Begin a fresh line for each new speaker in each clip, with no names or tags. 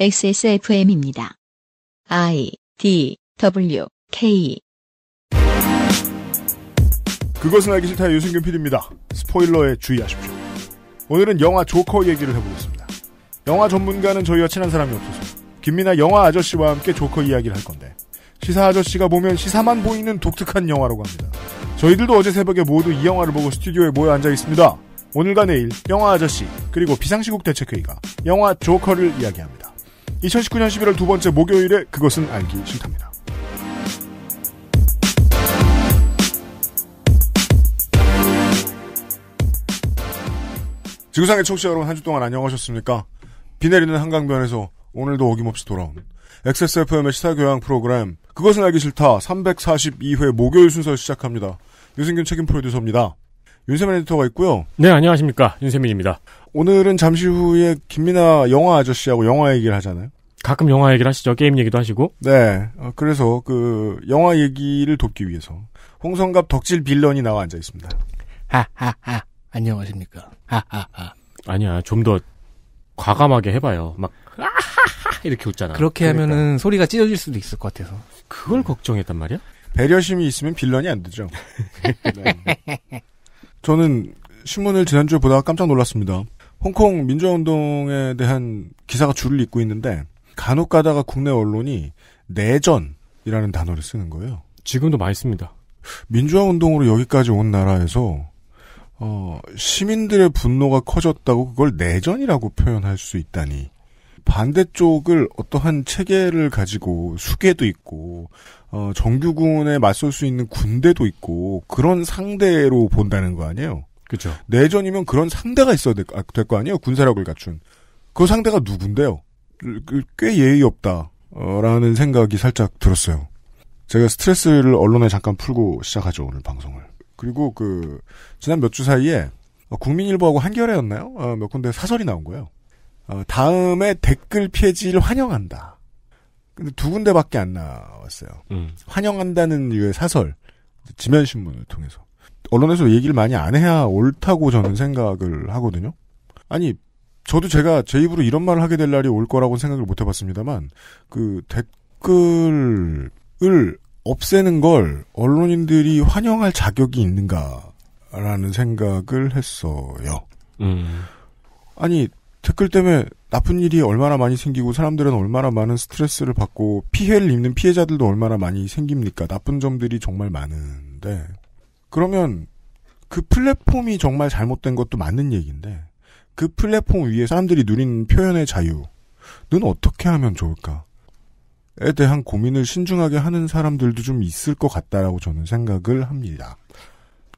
XSFM입니다. I D W K
그것은 알기 싫다의 유승균 PD입니다. 스포일러에 주의하십시오. 오늘은 영화 조커 얘기를 해보겠습니다. 영화 전문가는 저희와 친한 사람이 없어서 김민아 영화 아저씨와 함께 조커 이야기를 할 건데 시사 아저씨가 보면 시사만 보이는 독특한 영화라고 합니다. 저희들도 어제 새벽에 모두 이 영화를 보고 스튜디오에 모여 앉아 있습니다. 오늘과 내일 영화 아저씨 그리고 비상시국 대책회의가 영화 조커를 이야기합니다. 2019년 11월 두 번째 목요일에 그것은 알기 싫답니다. 지구상의 청취자 여러분 한 주 동안 안녕하셨습니까? 비 내리는 한강변에서 오늘도 어김없이 돌아온 XSFM의 시사교양 프로그램 그것은 알기 싫다 342회 목요일 순서 시작합니다. 유승균 책임 프로듀서입니다. 윤세민 에디터가 있고요. 네, 안녕하십니까. 윤세민입니다. 오늘은 잠시 후에 김민아 영화 아저씨하고 영화 얘기를 하잖아요.
가끔 영화 얘기를 하시죠. 게임 얘기도 하시고. 네.
어, 그래서 그 영화 얘기를 돕기 위해서 홍성갑 덕질 빌런이 나와 앉아 있습니다.
하하하. 안녕하십니까.
하하하. 아니야. 좀 더 과감하게 해봐요. 막 아하하 이렇게 웃잖아. 그렇게 그러니까. 하면은
그러니까. 소리가 찢어질 수도 있을 것
같아서. 그걸 걱정했단 말이야? 배려심이 있으면 빌런이 안 되죠.
네.
저는 신문을 지난주에 보다가 깜짝 놀랐습니다. 홍콩 민주화운동에 대한 기사가 줄을 잇고 있는데 간혹 가다가 국내 언론이 내전이라는 단어를 쓰는 거예요. 지금도 많이 씁니다. 민주화운동으로 여기까지 온 나라에서 어, 시민들의 분노가 커졌다고 그걸 내전이라고 표현할 수 있다니 반대쪽을 어떠한 체계를 가지고 수계도 있고 어, 정규군에 맞설 수 있는 군대도 있고 그런 상대로 본다는 거 아니에요? 그렇 내전이면 그런 상대가 있어야 될거 될 아, 아니에요? 군사력을 갖춘 그 상대가 누군데요? 그, 그 꽤 예의 없다라는 어, 생각이 살짝 들었어요. 제가 스트레스를 언론에 잠깐 풀고 시작하죠 오늘 방송을. 그리고 그 지난 몇 주 사이에 어, 국민일보하고 한겨레였나요? 어, 몇 군데 사설이 나온 거예요. 어, 다음에 댓글 폐지를 환영한다. 근데 두 군데밖에 안 나왔어요. 음. 환영한다는 류의 사설, 지면 신문을 통해서 언론에서 얘기를 많이 안 해야 옳다고 저는 생각을 하거든요. 아니 저도 제가 제 입으로 이런 말을 하게 될 날이 올 거라고 는 생각을 못 해봤습니다만 그 댓글을 없애는 걸 언론인들이 환영할 자격이 있는가라는 생각을 했어요. 음. 아니 댓글 때문에 나쁜 일이 얼마나 많이 생기고 사람들은 얼마나 많은 스트레스를 받고 피해를 입는 피해자들도 얼마나 많이 생깁니까? 나쁜 점들이 정말 많은데 그러면 그 플랫폼이 정말 잘못된 것도 맞는 얘기인데 그 플랫폼 위에 사람들이 누린 표현의 자유는 어떻게 하면 좋을까에 대한 고민을 신중하게 하는 사람들도 좀 있을 것 같다라고 저는 생각을 합니다.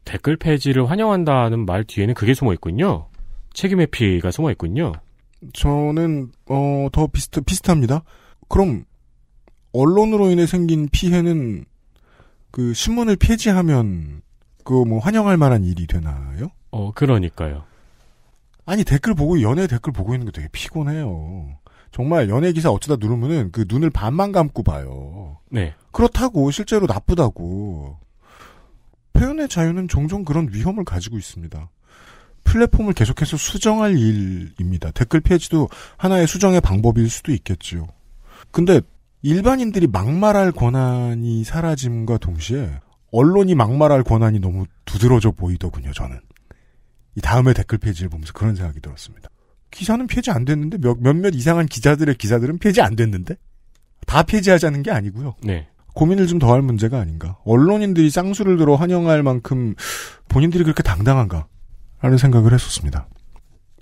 댓글 페이지를 환영한다는 말 뒤에는 그게 숨어 있군요. 책임 의피해가 숨어 있군요.
저는 어, 더 비슷 비슷합니다. 그럼 언론으로 인해 생긴 피해는 그 신문을 폐지하면 그 뭐 환영할 만한 일이 되나요?
어, 그러니까요.
아니 댓글 보고 연예 댓글 보고 있는 게 되게 피곤해요. 정말 연예 기사 어쩌다 누르면은 그 눈을 반만 감고 봐요. 네. 그렇다고 실제로 나쁘다고 표현의 자유는 종종 그런 위험을 가지고 있습니다. 플랫폼을 계속해서 수정할 일입니다. 댓글 페이지도 하나의 수정의 방법일 수도 있겠죠 근데 일반인들이 막말할 권한이 사라짐과 동시에 언론이 막말할 권한이 너무 두드러져 보이더군요, 저는. 이 다음에 댓글 페이지를 보면서 그런 생각이 들었습니다. 기사는 폐지 안 됐는데 몇, 몇몇 이상한 기자들의 기사들은 폐지 안 됐는데 다 폐지하자는 게 아니고요. 네. 고민을 좀 더 할 문제가 아닌가. 언론인들이 쌍수를 들어 환영할 만큼 본인들이 그렇게 당당한가. 라는 생각을 했었습니다.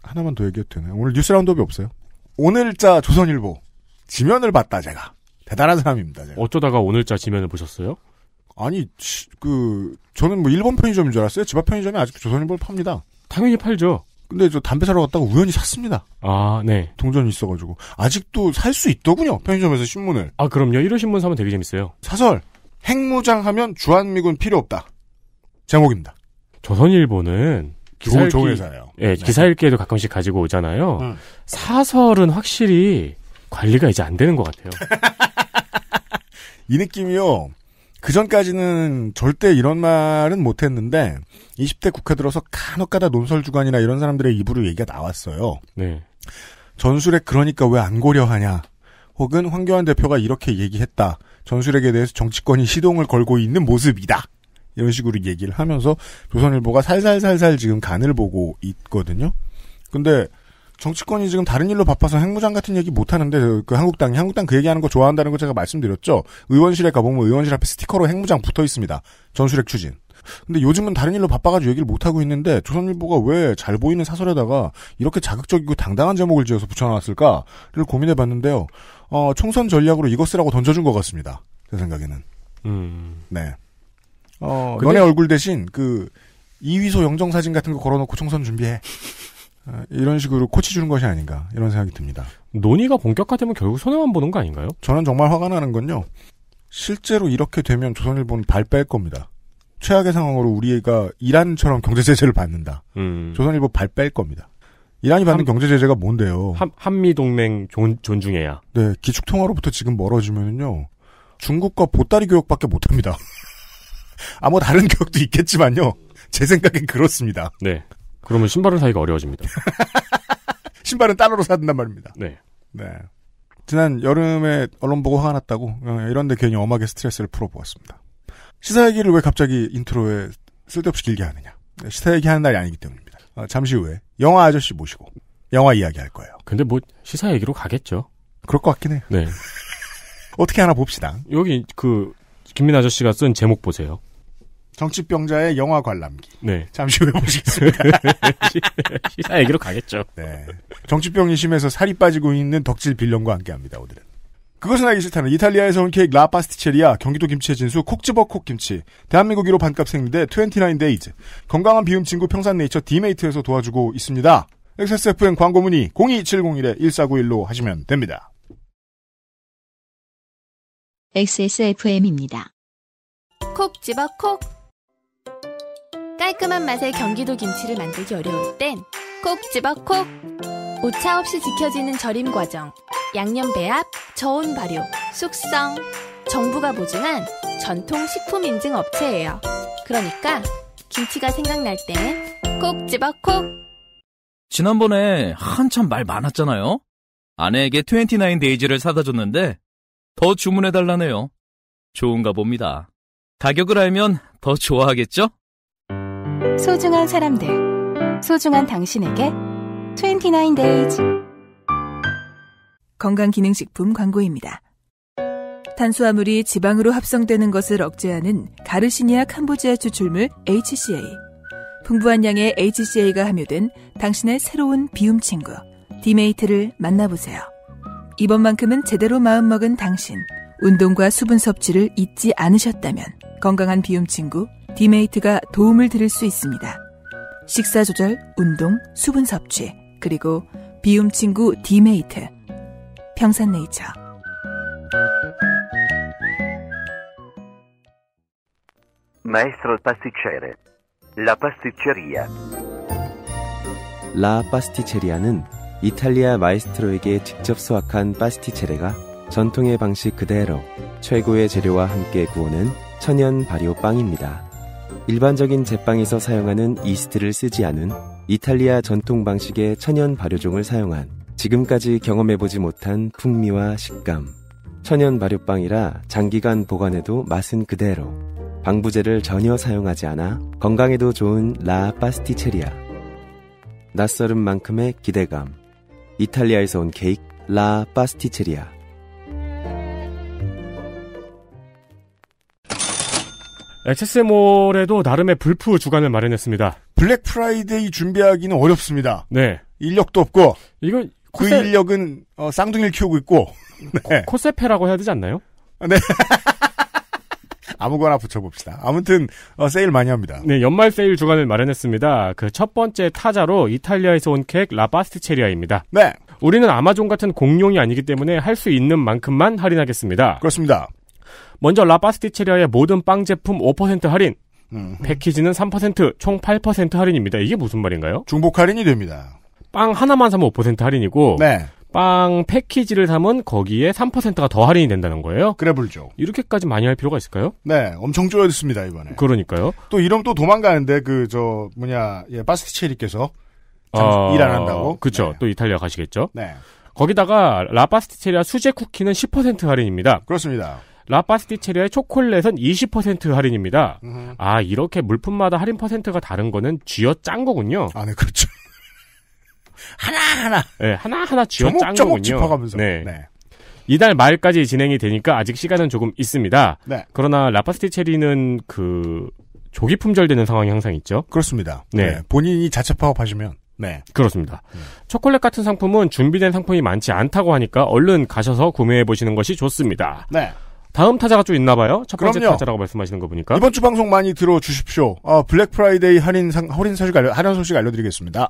하나만 더 얘기해도 되나요? 오늘 뉴스 라운드업이 없어요. 오늘자 조선일보 지면을 봤다 제가. 대단한 사람입니다. 제가. 어쩌다가 오늘자 지면을 보셨어요? 아니 그 저는 뭐 일본 편의점인 줄 알았어요. 집 앞 편의점이 아직도 조선일보를 팝니다. 당연히 팔죠. 근데 저 담배 사러 갔다가 우연히 샀습니다. 아, 네. 동전이 있어가지고 아직도 살 수 있더군요. 편의점에서 신문을. 아, 그럼요. 이런 신문 사면 되게 재밌어요. 사설 핵무장하면 주한미군 필요 없다.
제목입니다. 조선일보는 기사 읽기, 회사예요 예, 네. 기사 읽기에도 가끔씩 가지고 오잖아요. 음. 사설은 확실히 관리가 이제 안 되는 것 같아요.
이 느낌이요. 그 전까지는 절대 이런 말은 못했는데 20대 국회 들어서 간혹가다 논설주간이나 이런 사람들의 입으로 얘기가 나왔어요. 네. 전술에 그러니까 왜 안 고려하냐? 혹은 황교안 대표가 이렇게 얘기했다. 전술핵에 대해서 정치권이 시동을 걸고 있는 모습이다. 이런 식으로 얘기를 하면서 조선일보가 살살살살 지금 간을 보고 있거든요. 근데 정치권이 지금 다른 일로 바빠서 핵무장 같은 얘기 못 하는데 그 한국당이 한국당 그 얘기하는 거 좋아한다는 거 제가 말씀드렸죠. 의원실에 가보면 의원실 앞에 스티커로 핵무장 붙어 있습니다. 전술핵 추진. 근데 요즘은 다른 일로 바빠가지고 얘기를 못 하고 있는데 조선일보가 왜 잘 보이는 사설에다가 이렇게 자극적이고 당당한 제목을 지어서 붙여놨을까를 고민해봤는데요. 어, 총선 전략으로 이것 을하고 던져준 것 같습니다. 제 생각에는. 음. 네. 어, 근데... 너네 얼굴 대신 그 이위소 영정 사진 같은 거 걸어놓고 총선 준비해. 어, 이런 식으로 코치 주는 것이 아닌가 이런 생각이 듭니다. 논의가 본격화되면 결국 손해만 보는 거 아닌가요? 저는 정말 화가 나는 건요. 실제로 이렇게 되면 조선일보는 발 뺄 겁니다. 최악의 상황으로 우리가 이란처럼 경제 제재를 받는다. 음. 조선일보 발 뺄 겁니다. 이란이 받는 경제 제재가 뭔데요? 한, 미 동맹 존중해야. 네, 기축 통화로부터 지금 멀어지면요 중국과 보따리 교육밖에 못 합니다. 아무 뭐 다른 격도 있겠지만요. 제 생각엔 그렇습니다.
네. 그러면 신발을 사기가 어려워집니다.
신발은 따러로 사야 된단 말입니다. 네. 네. 지난 여름에 언론 보고 화가 났다고 어, 이런데 괜히 엄하게 스트레스를 풀어보았습니다. 시사 얘기를 왜 갑자기 인트로에 쓸데없이 길게 하느냐. 네, 시사 얘기하는 날이 아니기 때문입니다. 어, 잠시 후에 영화 아저씨 모시고 영화 이야기할 거예요. 근데 뭐 시사 얘기로 가겠죠. 그럴 것 같긴 해요. 네. 어떻게 하나 봅시다.
여기 그 김민 아저씨가 쓴 제목 보세요.
정치병자의 영화 관람기. 네. 잠시 후에 보시겠습니다. 시사 얘기로
가겠죠. 네.
정치병이 심해서 살이 빠지고 있는 덕질 빌런과 함께 합니다, 오늘은. 그것은 알기 싫다는 이탈리아에서 온 케이크 라파스티체리아, 경기도 김치의 진수 콕즈버 콕김치, 대한민국 1호 반값 생리대 29데이즈, 건강한 비움 친구 평산네이처 디메이트에서 도와주고 있습니다. XSFN 광고 문의 02701-1491로 하시면 됩니다.
XSFM입니다. 콕 집어 콕 깔끔한 맛의 경기도 김치를 만들기 어려울 땐 콕 집어 콕! 오차 없이 지켜지는 절임 과정, 양념 배합, 저온 발효, 숙성. 정부가 보증한 전통 식품 인증 업체예요. 그러니까 김치가 생각날 땐 콕 집어 콕!
지난번에 한참 말 많았잖아요. 아내에게 29 데이지를 사다 줬는데 더 주문해 달라네요. 좋은가 봅니다. 가격을 알면 더 좋아하겠죠?
소중한 사람들, 소중한 당신에게 29days 건강기능식품 광고입니다. 탄수화물이 지방으로 합성되는 것을 억제하는 가르시니아 캄보지아 추출물 HCA. 풍부한 양의 HCA가 함유된 당신의 새로운 비움 친구, 디메이트를 만나보세요. 이번만큼은 제대로 마음먹은 당신, 운동과 수분 섭취를 잊지 않으셨다면 건강한 비움 친구 디메이트가 도움을 드릴 수 있습니다. 식사 조절, 운동, 수분 섭취, 그리고 비움 친구 디메이트. 평산네이처.
마 a 스 s t r o pasticcere.
라 파스티체리아는 이탈리아 마이스트로에게 직접 수확한 파스티체레가 전통의 방식 그대로 최고의 재료와 함께 구우는 천연 발효 빵입니다. 일반적인 제빵에서 사용하는 이스트를 쓰지 않은 이탈리아 전통 방식의 천연 발효종을 사용한 지금까지 경험해보지 못한 풍미와 식감. 천연 발효빵이라 장기간 보관해도 맛은 그대로. 방부제를 전혀 사용하지 않아 건강에도 좋은 라 파스티체리아. 낯설은 만큼의 기대감. 이탈리아에서 온 케이크 라 파스티체리아. 체 s 몰에도 나름의 불프 주간을 마련했습니다. 블랙
프라이데이 준비하기는 어렵습니다. 네. 인력도 없고. 이건 그 코세... 인력은 어, 쌍둥이를 키우고 있고. 네. 코, 세페라고 해야 되지 않나요? 아, 네.
아무거나 붙여봅시다. 아무튼 어, 세일 많이 합니다. 네, 연말 세일 주간을 마련했습니다. 그 첫 번째 타자로 이탈리아에서 온 케익 라바스티체리아입니다. 네. 우리는 아마존 같은 공룡이 아니기 때문에 할 수 있는 만큼만 할인하겠습니다. 그렇습니다. 먼저 라파스티체리아의 모든 빵 제품 5% 할인. 음. 패키지는 3%, 총 8% 할인입니다. 이게 무슨 말인가요? 중복 할인이 됩니다. 빵 하나만 사면 5% 할인이고 네. 빵 패키지를 사면 거기에 3%가 더 할인이 된다는 거예요. 그래 불죠. 이렇게까지 많이 할 필요가 있을까요?
네, 엄청
줄어졌습니다 이번에. 그러니까요.
또 이러면 또 도망가는데 그 저 뭐냐 예, 파스티체리께서
어... 아, 일안 한다고. 그쵸 네. 또 이탈리아 가시겠죠. 네. 거기다가 라파스티체리아 수제 쿠키는 10% 할인입니다. 그렇습니다. 라파스티체리아의 초콜릿은 20% 할인입니다. 음. 아, 이렇게 물품마다 할인 퍼센트가 다른 거는 쥐어 짠 거군요. 아, 네, 그렇죠. 하나하나. 네, 하나하나 쥐어 짠 거군요. 짚어가면서. 네. 네. 이달 말까지 진행이 되니까 아직 시간은 조금 있습니다. 네. 그러나 라파스티체리는 그 조기 품절되는 상황이 항상 있죠. 그렇습니다. 네. 네.
본인이 자체 파업하시면
네. 그렇습니다. 음. 초콜릿 같은 상품은 준비된 상품이 많지 않다고 하니까 얼른 가셔서 구매해 보시는 것이 좋습니다. 네. 다음 타자가 좀 있나 봐요. 첫 번째 그럼요. 타자라고 말씀하시는 거 보니까. 이번
주 방송 많이 들어 주십시오. 아, 블랙 프라이데이 할인 상 할인 소식 알려 할인 소식 알려 드리겠습니다.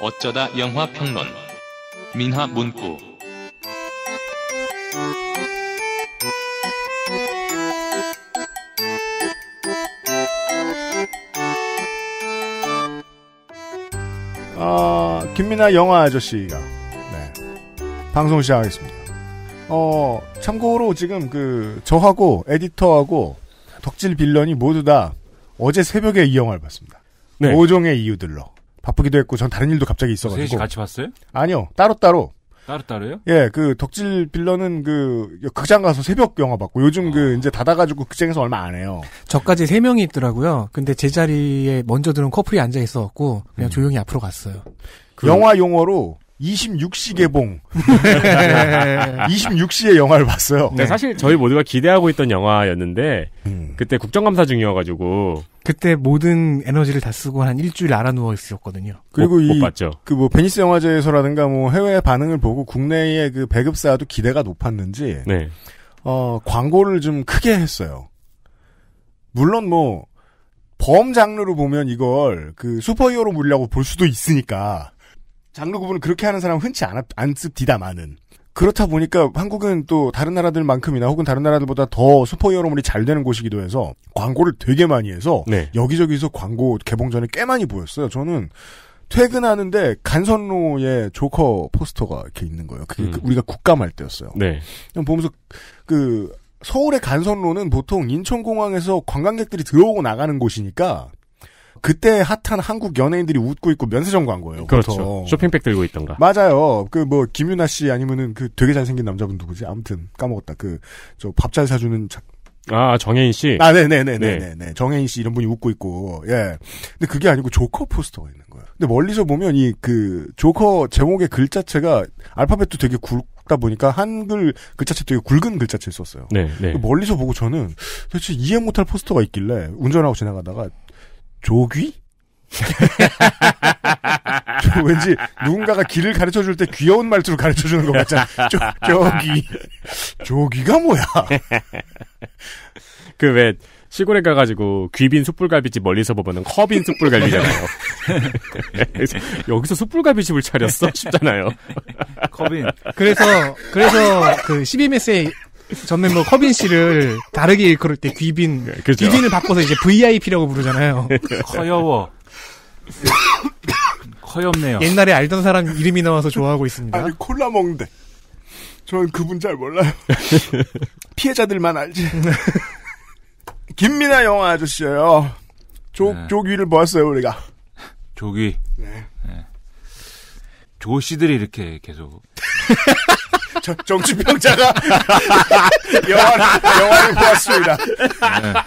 어쩌다 영화 평론 민화 문구
아, 김민아 영화 아저씨가 네, 방송 시작하겠습니다. 어, 참고로 지금 그 저하고 에디터하고 덕질 빌런이 모두 다 어제 새벽에 이 영화를 봤습니다. 네. 모종의 이유들로 바쁘기도 했고 전 다른 일도 갑자기 있어가지고 어, 같이 봤어요? 아니요 따로 따로 따로따로요? 예, 그 덕질 빌런은 그 극장 가서 새벽 영화 봤고 요즘 어. 그 아. 이제 닫아가지고 극장에서 얼마 안 해요.
저까지 세 명이 있더라고요. 근데 제 자리에 먼저 들은 커플이 앉아 있어갖고 그냥 음. 조용히 앞으로 갔어요. 그... 영화
용어로 26시
개봉.
26시에 영화를 봤어요. 네, 사실 저희 모두가 기대하고 있던 영화였는데, 음. 그때 국정감사 중이어가지고,
그때 모든 에너지를 다 쓰고 한 일주일 알아 누워 있었거든요. 그리고 못, 이, 봤죠. 그뭐 베니스
영화제에서라든가 뭐 해외 반응을 보고 국내의 그 배급사도 기대가 높았는지, 네. 어 광고를 좀 크게 했어요. 물론 뭐 범 장르로 보면 이걸 그 슈퍼히어로 물이라고 볼 수도 있으니까 장르 구분을 그렇게 하는 사람 흔치 않아, 않습디다마는. 그렇다 보니까 한국은 또 다른 나라들만큼이나 혹은 다른 나라들보다 더 슈퍼히어로물이 잘 되는 곳이기도 해서 광고를 되게 많이 해서 네. 여기저기서 광고 개봉 전에 꽤 많이 보였어요. 저는 퇴근하는데 간선로에 조커 포스터가 이렇게 있는 거예요. 그게 음. 우리가 국감할 때였어요. 네. 보면서 그 서울의 간선로는 보통 인천공항에서 관광객들이 들어오고 나가는 곳이니까 그때 핫한 한국 연예인들이 웃고 있고 면세점 광고예요. 그렇죠. 그렇
쇼핑백 들고 있던가.
맞아요. 그 뭐 김유나 씨 아니면은 그 되게 잘생긴 남자분 누구지? 아무튼 까먹었다. 그 저 밥 잘 사주는
자... 아 정혜인 씨. 아 네네네네네. 네, 네, 네, 네.
정혜인 씨 이런 분이 웃고 있고 예. 근데 그게 아니고 조커 포스터가 있는 거예요. 근데 멀리서 보면 이 그 조커 제목의 글자체가 알파벳도 되게 굵다 보니까 한글 글자체 되게 굵은 글자체를 썼어요. 네, 네. 멀리서 보고 저는 도대체 이해 못할 포스터가 있길래 운전하고 지나가다가 조귀? 왠지 누군가가 길을 가르쳐 줄 때 귀여운 말투로 가르쳐 주는 것 같잖아. 조, 조기. 조기가 뭐야?
그 왜 시골에 가가지고 귀빈 숯불갈비집 멀리서 보면은 커빈 숯불갈비잖아요. 여기서 숯불갈비집을 차렸어? 싶잖아요. 커빈.
그래서, 그래서 그 CBMS에 전멤버 커빈 뭐 씨를 다르게 일컬을 때 귀빈, 그렇죠. 귀빈을 바꿔서 이제 VIP라고 부르잖아요. 커여워. 커엽네요. 옛날에 알던 사람 이름이 나와서 좋아하고 있습니다. 아니,
콜라 먹는데. 저는 그분 잘 몰라요. 피해자들만 알지. 김민아 영화 아저씨예요. 조, 네. 조귀를 보았어요,
우리가. 조귀. 네. 네. 조씨들이 이렇게 계속 저, 정주평자가 영화를, 영화를
보았습니다. 네.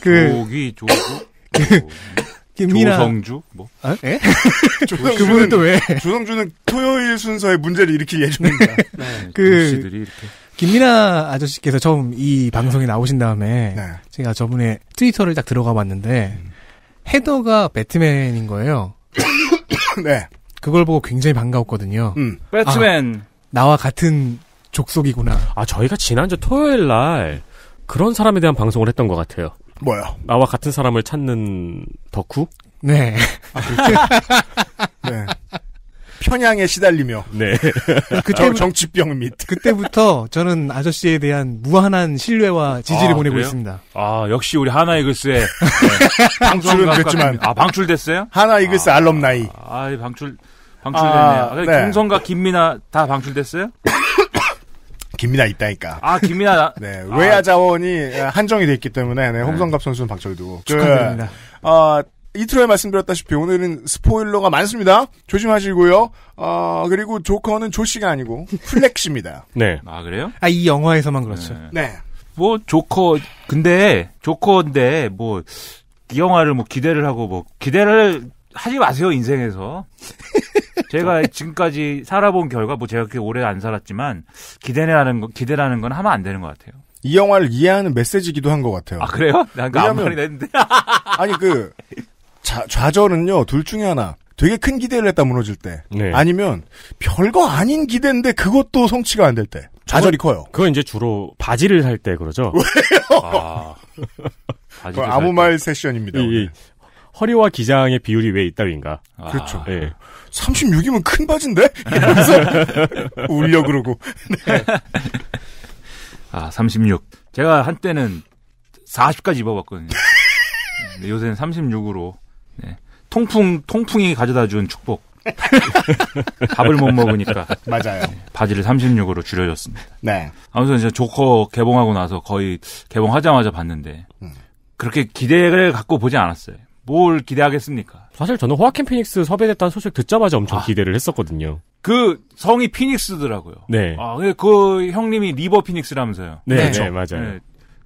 그. 조기, 조기.
김민아. 뭐, 그, 그 조성주? 뭐? 어? 예? 네? 조성주는, 그분은 또 왜? 조성주는 토요일 순서에 문제를
일으킬 예정입니다. 네, 그, 김민아 아저씨께서 처음 이 네. 방송에 나오신 다음에, 네. 제가 저분의 트위터를 딱 들어가 봤는데, 음. 헤더가 배트맨인 거예요.
네.
그걸 보고 굉장히 반가웠거든요. 음. 배트맨. 아, 나와 같은 족속이구나.
아, 저희가 지난주 토요일 날 그런 사람에 대한 방송을 했던 것 같아요. 뭐야? 나와 같은 사람을 찾는 덕후? 네. 아, 네.
편향에 시달리며.
네.
그
그때
정치병 및. 그때부터 저는 아저씨에 대한 무한한 신뢰와 지지를 아, 보내고 그래요? 있습니다.
아 역시 우리 하나 이글스의 네. 방출은 됐지만 아 방출됐어요? 하나 이글스 아, 알럼나이. 아, 아 방출 방출됐네요. 아, 아 네. 김성과 김민아 다 방출됐어요?
김민아 있다니까.
아 김민아. 네 외야 아. 자원이
예, 한정이 돼 있기 때문에 네, 네. 홍성갑 선수는 방출도고 그, 축하드립니다.
그, 아, 어, 이틀에
말씀드렸다시피 오늘은 스포일러가 많습니다. 조심하시고요. 어, 그리고 조커는
조씨가 아니고 플렉시입니다. 네. 아 그래요? 아이 영화에서만 그렇죠. 네. 네.
뭐 조커 근데 조커인데 뭐 이 영화를 뭐 기대를 하고 뭐 기대를 하지 마세요 인생에서. 제가 지금까지 살아본 결과 뭐 제가 그렇게 오래 안 살았지만 기대라는 거 기대라는 건 하면 안 되는 것 같아요. 이 영화를 이해하는
메시지기도 한 것 같아요. 아 그래요? 난그안 말이
됐는데. 아니 그 자,
좌절은요 둘 중에 하나. 되게 큰 기대를 했다 무너질 때 네. 아니면 별거 아닌 기대인데 그것도 성취가 안 될때 좌절이 커요.
그건 이제 주로 바지를 살 때 그러죠. 왜요? 아, 바지를 아무 때. 세션입니다. 이, 허리와 기장의 비율이 왜 이따위인가. 아. 그렇죠. 네. 예.
36이면 큰 바지인데? 이러면서
울려 그러고. 네. 아,
36. 제가 한때는 40까지 입어봤거든요. 근데 네, 요새는 36으로. 네. 통풍, 통풍이 가져다 준 축복. 밥을 못 먹으니까. 맞아요. 네, 바지를 36으로 줄여줬습니다. 네. 아무튼 제가 조커 개봉하고 나서 거의 개봉하자마자 봤는데, 음. 그렇게 기대를 갖고 보지 않았어요. 뭘 기대하겠습니까? 사실 저는 호아킨 피닉스 섭외됐다는 소식 듣자마자 엄청 아. 기대를 했었거든요. 그 성이 피닉스더라고요. 네. 아, 그, 그 형님이 리버 피닉스라면서요. 네, 네. 네 그렇죠. 네 맞아요. 네.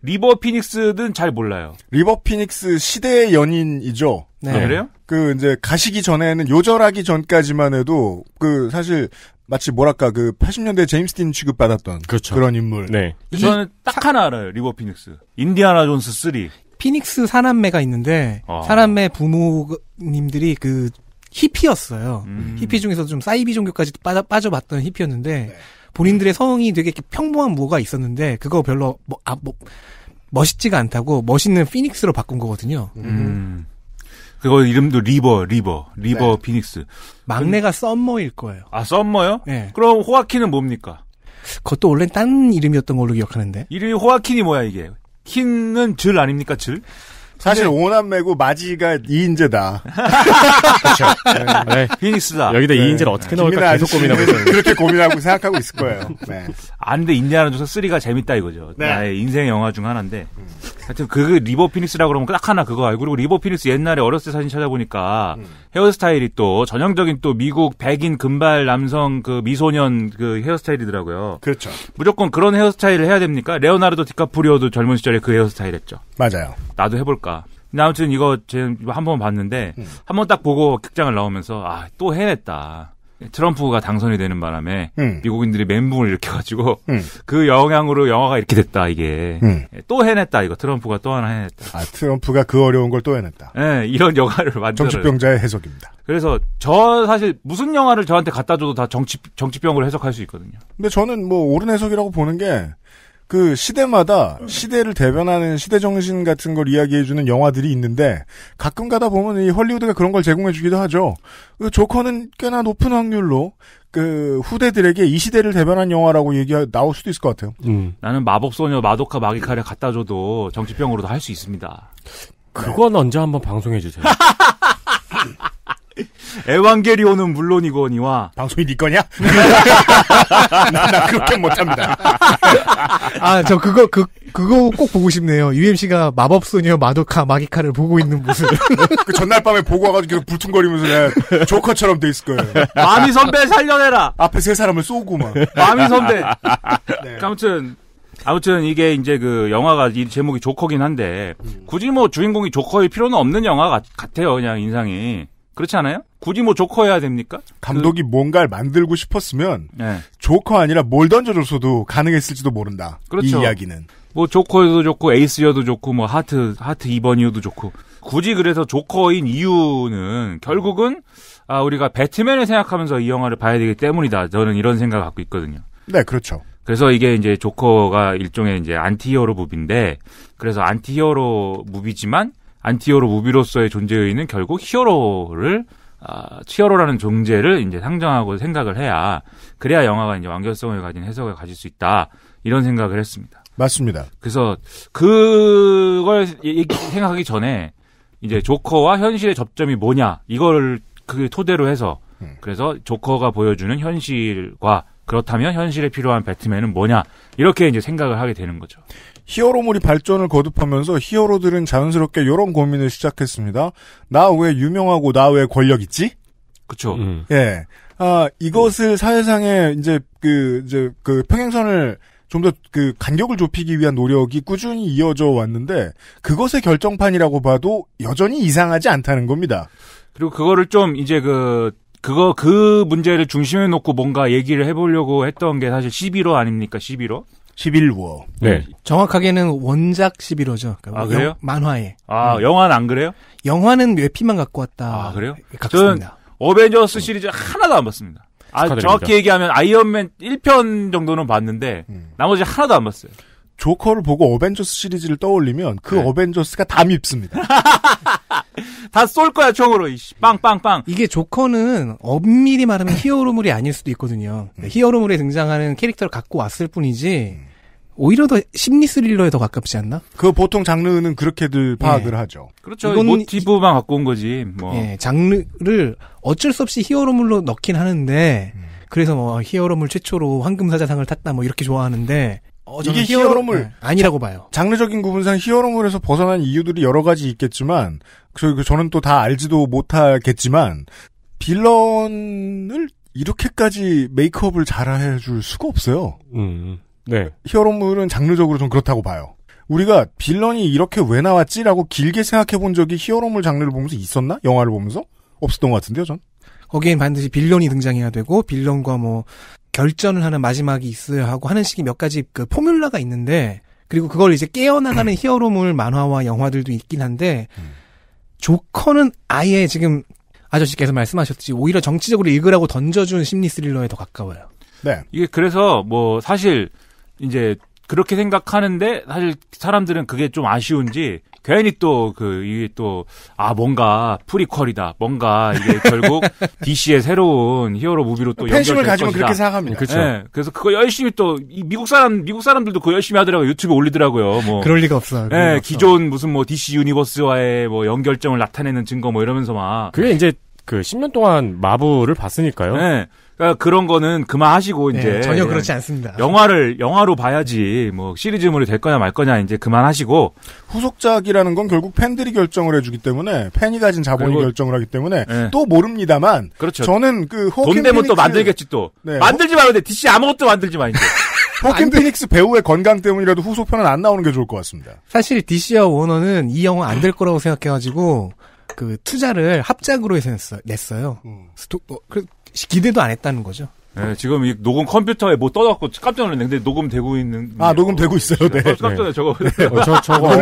리버 피닉스는 잘 몰라요. 리버 피닉스 시대의 연인이죠. 아, 네. 아, 그래요? 그 이제 가시기 전에는 요절하기 전까지만 해도 그 사실 마치 뭐랄까 그 80년대 제임스 딘 취급 받았던 그렇죠. 그런 인물. 네. 저는
딱 하나 알아요. 리버 피닉스. 인디아나 존스 3. 피닉스
사남매가 있는데
아. 사남매 부모님들이
그 히피였어요. 음. 히피 중에서 좀 사이비 종교까지 빠져, 빠져봤던 히피였는데 네. 본인들의 성이 되게 평범한 뭐가 있었는데 그거 별로 뭐, 아, 뭐 멋있지가 않다고 멋있는 피닉스로 바꾼 거거든요. 음. 음.
그거 이름도 리버, 리버, 리버 네. 피닉스. 막내가 썸머일 거예요. 아, 썸머요? 네. 그럼 호아킨은 뭡니까? 그것도
원래 딴 이름이었던 걸로 기억하는데.
이름이 호아킨이 뭐야 이게? 킹은 질 아닙니까 질? 사실 오남매고 마지가 2인제다. 그렇죠. 네. 네. 피닉스다. 여기다 네. 2인제를 어떻게 네. 넣을까 계속 고민하고 있어요. 그렇게 고민하고
생각하고 있을 거예요. 네.
안데 인디아나 존스 3가 재밌다 이거죠. 네. 나의 인생 영화 중 하나인데. 음. 하여튼 그, 그 리버 피닉스라 고 그러면 딱 하나 그거 알고 그리고 리버 피닉스 옛날에 어렸을 때 사진 찾아보니까 음. 헤어스타일이 또 전형적인 또 미국 백인 금발 남성 그 미소년 그 헤어스타일이더라고요. 그렇죠. 무조건 그런 헤어스타일을 해야 됩니까? 레오나르도 디카프리오도 젊은 시절에 그 헤어스타일 했죠. 맞아요. 나도 해볼까. 아무튼 이거 지금 한번 봤는데 음. 한번 딱 보고 극장을 나오면서 아 또 해냈다. 트럼프가 당선이 되는 바람에 음. 미국인들이 멘붕을 일으켜가지고 음. 그 영향으로 영화가 이렇게 됐다 이게 음. 또 해냈다 이거 트럼프가 또 하나 해냈다. 아
트럼프가 그 어려운 걸 또 해냈다.
네, 이런 영화를 만들. 정치병자의 해석입니다. 그래서 저 사실 무슨 영화를 저한테 갖다 줘도 다 정치 정치병으로 해석할 수 있거든요.
근데 저는 뭐 옳은 해석이라고 보는 게그 시대마다 시대를 대변하는 시대 정신 같은 걸 이야기해주는 영화들이 있는데 가끔 가다 보면 이 헐리우드가 그런 걸 제공해주기도 하죠. 그 조커는 꽤나 높은 확률로 그 후대들에게 이 시대를 대변한 영화라고 얘기 나올 수도 있을 것 같아요.
음. 나는 마법소녀 마도카 마기카를 갖다 줘도 정치병으로도 할 수 있습니다. 그건 네. 언제 한번 방송해 주세요. 에완게리온은 물론이거니와 방송이 네 거냐?
나, 나 그렇게 못합니다.
아 저 그거 그 그거 꼭 보고 싶네요. UMC가 마법소녀 마도카 마기카를 보고 있는 모습.
그 전날 밤에 보고 와가지고 불퉁거리면서 조커처럼 돼 있을 거예요. 마미 선배 살려내라. 앞에 세 사람을 쏘고 막. 마미 선배.
네. 아무튼 아무튼 이게 이제 그 영화가 이 제목이 조커긴 한데 음. 굳이 뭐 주인공이 조커일 필요는 없는 영화 같, 같아요. 그냥 인상이. 그렇지 않아요? 굳이 뭐 조커여야 됩니까?
감독이 그... 뭔가를 만들고 싶었으면 네. 조커 아니라 뭘 던져줬어도 가능했을지도 모른다. 그렇죠. 이
이야기는. 뭐 조커여도 좋고 에이스여도 좋고 뭐 하트 하트 2번이어도 좋고 굳이 그래서 조커인 이유는 결국은 아 우리가 배트맨을 생각하면서 이 영화를 봐야 되기 때문이다. 저는 이런 생각을 갖고 있거든요. 네, 그렇죠. 그래서 이게 이제 조커가 일종의 이제 안티히어로 무비인데 그래서 안티히어로 무비지만 안티히어로 무비로서의 존재 의의는 결국 히어로를 아, 치어로라는 존재를 이제 상정하고 생각을 해야 그래야 영화가 이제 완결성을 가진 해석을 가질 수 있다 이런 생각을 했습니다. 맞습니다. 그래서 그걸 생각하기 전에 이제 조커와 현실의 접점이 뭐냐 이걸를그 토대로 해서 음. 그래서 조커가 보여주는 현실과 그렇다면 현실에 필요한 배트맨은 뭐냐 이렇게 이제 생각을 하게 되는 거죠. 히어로물이
발전을 거듭하면서 히어로들은 자연스럽게 이런 고민을 시작했습니다. 나 왜 유명하고 나 왜 권력 있지? 그렇죠. 음. 예. 아 이것을 사회상에 이제 그 이제 그 평행선을 좀 더 그 간격을 좁히기 위한 노력이 꾸준히 이어져 왔는데 그것의 결정판이라고 봐도 여전히 이상하지 않다는 겁니다.
그리고 그거를 좀 이제 그 그거 그 문제를 중심에 놓고 뭔가 얘기를 해보려고 했던 게 사실 11호 아닙니까 11호? 11호.
네.
정확하게는 원작 11호죠. 그러니까 아, 그래요? 만화에.
아, 음. 영화는 안 그래요?
영화는 외피만 갖고 왔다.
아, 그래요? 예, 저는 어벤져스 음. 시리즈 하나도 안 봤습니다. 아, 축하 정확히 얘기하면 아이언맨 1편 정도는 봤는데 음. 나머지 하나도 안 봤어요. 조커를 보고 어벤져스
시리즈를 떠올리면 그 네. 어벤져스가 다 밉습니다.
다 쏠 거야 총으로
이씨 빵빵빵. 이게 조커는 엄밀히 말하면 히어로물이 아닐 수도 있거든요. 음. 히어로물에 등장하는 캐릭터를 갖고 왔을 뿐이지 음. 오히려 더 심리 스릴러에 더 가깝지 않나? 그 보통 장르는 그렇게들 네. 파악을
예. 하죠. 그렇죠. 이건 모티브만 뭐 갖고 온 거지. 뭐.
예, 장르를 어쩔 수 없이 히어로물로 넣긴 하는데 음. 그래서 뭐 히어로물 최초로 황금사자상을 탔다 뭐 이렇게 좋아하는데 어, 이게 히어로물 히어로, 네, 아니라고 봐요. 장르적인
구분상 히어로물에서 벗어난 이유들이 여러 가지 있겠지만 그, 그 저는 또 다 알지도 못하겠지만 빌런을 이렇게까지 메이크업을 잘 해줄 수가 없어요.
음. 네.
히어로물은 장르적으로 좀 그렇다고 봐요. 우리가 빌런이 이렇게 왜 나왔지라고 길게 생각해 본 적이 히어로물 장르를 보면서 있었나? 영화를 보면서?
없었던 것 같은데요, 전? 거기엔 반드시 빌런이 등장해야 되고, 빌런과 뭐, 결전을 하는 마지막이 있어야 하고 하는 식의 몇 가지 그포뮬러가 있는데, 그리고 그걸 이제 깨어나가는 히어로물 만화와 영화들도 있긴 한데, 음. 조커는 아예 지금 아저씨께서 말씀하셨듯이 오히려 정치적으로 읽으라고 던져준 심리 스릴러에 더 가까워요.
네. 이게 그래서 뭐 사실 이제 그렇게 생각하는데 사실 사람들은 그게 좀 아쉬운지 괜히 또 그 이게 또아 뭔가 프리퀄이다 뭔가 이게 결국 DC의 새로운 히어로 무비로 또연결을 가지면 것이다. 그렇게 생각합니다. 그렇죠. 네, 그래서 그거 열심히 또 미국 사람 미국 사람들도 그거 열심히 하더라고 요 유튜브에 올리더라고요. 뭐 그럴 리가 없어. 네, 없어. 기존 무슨 뭐 DC 유니버스와의 뭐 연결점을 나타내는 증거 뭐 이러면서 막 그게 이제 그 10년 동안 마블을 봤으니까요. 네. 그러니까 그런 거는 그만하시고 네, 이제 네, 전혀 그렇지 않습니다. 영화를 영화로 봐야지 뭐 시리즈물이 될 거냐 말 거냐 이제 그만하시고
후속작이라는 건 결국 팬들이 결정을 해주기 때문에 팬이 가진 자본이 결정을 하기 때문에 네. 또 모릅니다만 그렇죠. 저는 그돈 되면 또 만들겠지 또 네. 만들지 말아야 돼.
DC 아무것도 만들지 마 이제.
호킨 피닉스 배우의 건강 때문이라도 후속편은 안 나오는 게 좋을 것 같습니다. 사실 DC와 워너는 이 영화 안 될 거라고 생각해가지고 그 투자를 합작으로 해서 냈어요. 음. 스토, 어, 그 기대도 안 했다는 거죠.
네, 지금 이 녹음 컴퓨터에 뭐 떠갖고 깜짝 놀랐네. 근데 녹음되고 있는.
아, 녹음되고 있어요, 네.
네. 깜짝 놀 저거. 네. 어, 저, 저거. 어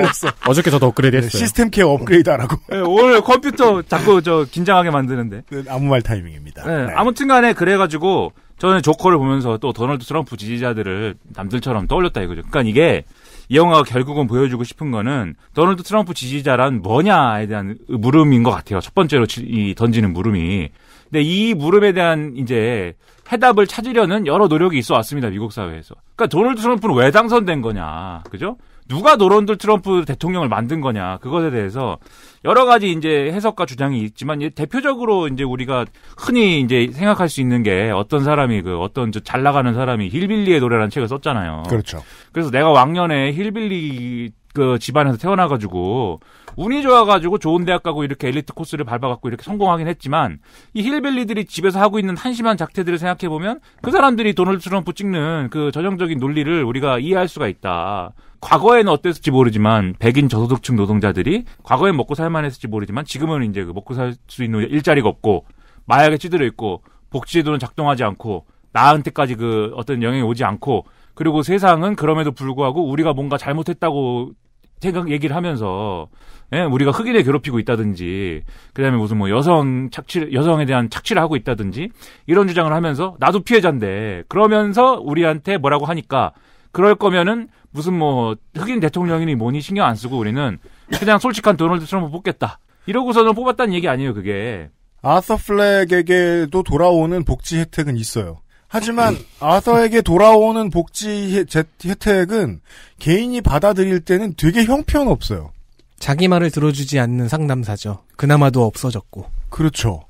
어저께 저도 업그레이드 했어요. 네, 시스템 케어 업그레이드 하라고. 네, 오늘 컴퓨터 자꾸 저 긴장하게 만드는데. 네, 아무 말 타이밍입니다. 네, 네. 아무튼 간에 그래가지고 저는 조커를 보면서 또 도널드 트럼프 지지자들을 남들처럼 떠올렸다 이거죠. 그러니까 이게 이 영화가 결국은 보여주고 싶은 거는 도널드 트럼프 지지자란 뭐냐에 대한 물음인 것 같아요. 첫 번째로 이 던지는 물음이. 근데 이 물음에 대한 이제 해답을 찾으려는 여러 노력이 있어 왔습니다. 미국 사회에서. 그러니까 도널드 트럼프는 왜 당선된 거냐. 그죠? 누가 도널드 트럼프 대통령을 만든 거냐. 그것에 대해서 여러 가지 이제 해석과 주장이 있지만 대표적으로 이제 우리가 흔히 이제 생각할 수 있는 게 어떤 사람이 그 어떤 저잘 나가는 사람이 힐빌리의 노래라는 책을 썼잖아요. 그렇죠. 그래서 내가 왕년에 힐빌리 그 집안에서 태어나가지고 운이 좋아가지고 좋은 대학 가고 이렇게 엘리트 코스를 밟아갖고 이렇게 성공하긴 했지만 이 힐벨리들이 집에서 하고 있는 한심한 작태들을 생각해 보면 그 사람들이 돈을 드 트럼프 찍는 그 전형적인 논리를 우리가 이해할 수가 있다. 과거에는 어땠을지 모르지만 백인 저소득층 노동자들이 과거에 먹고 살만했을지 모르지만 지금은 이제 그 먹고 살 수 있는 일자리가 없고 마약에 찌들어 있고 복지제도는 작동하지 않고 나한테까지 그 어떤 영향이 오지 않고 그리고 세상은 그럼에도 불구하고 우리가 뭔가 잘못했다고 제가 얘기를 하면서 예, 우리가 흑인을 괴롭히고 있다든지 그다음에 무슨 뭐 여성 착취 여성에 대한 착취를 하고 있다든지 이런 주장을 하면서 나도 피해자인데 그러면서 우리한테 뭐라고 하니까 그럴 거면은 무슨 뭐 흑인 대통령이니 뭐니 신경 안 쓰고 우리는 그냥 솔직한 도널드 트럼프 뽑겠다 이러고서는 뽑았다는 얘기 아니에요 그게
아서 플렉에게도 돌아오는 복지 혜택은 있어요. 하지만 아서에게 돌아오는 복지 혜택은 개인이 받아들일 때는 되게 형편없어요.
자기 말을 들어주지 않는 상담사죠. 그나마도 없어졌고. 그렇죠.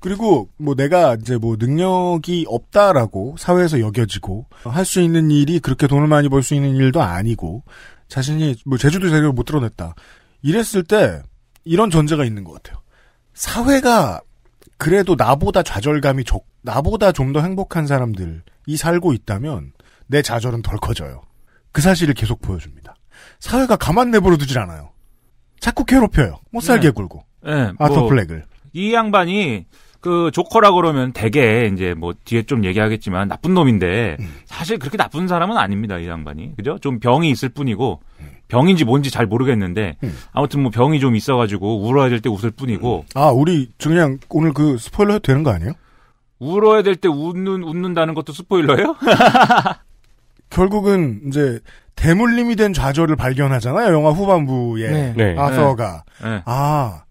그리고 뭐 내가 이제 뭐 능력이 없다라고 사회에서 여겨지고 할 수 있는 일이 그렇게 돈을 많이 벌 수 있는 일도 아니고 자신이 뭐 제주도 자료를 못 드러냈다. 이랬을 때 이런 전제가 있는 것 같아요. 사회가 그래도 나보다 좌절감이 적, 나보다 좀 더 행복한 사람들이 살고 있다면 내 좌절은 덜 커져요. 그 사실을 계속 보여줍니다. 사회가 가만 내버려 두질 않아요. 자꾸 괴롭혀요. 못 살게 네. 굴고.
네, 아터 뭐, 블랙을. 이 양반이 그 조커라 그러면 대개 이제 뭐 뒤에 좀 얘기하겠지만 나쁜 놈인데 음. 사실 그렇게 나쁜 사람은 아닙니다 이 양반이 그죠? 좀 병이 있을 뿐이고 병인지 뭔지 잘 모르겠는데 음. 아무튼 뭐 병이 좀 있어가지고 울어야 될 때 웃을 뿐이고 음.
아 우리 그냥 오늘 그 스포일러 해도 되는 거 아니에요?
울어야 될 때 웃는 웃는다는 것도 스포일러예요?
결국은 이제 대물림이 된 좌절을 발견하잖아요 영화 후반부에 네. 네. 아서가 네. 네. 아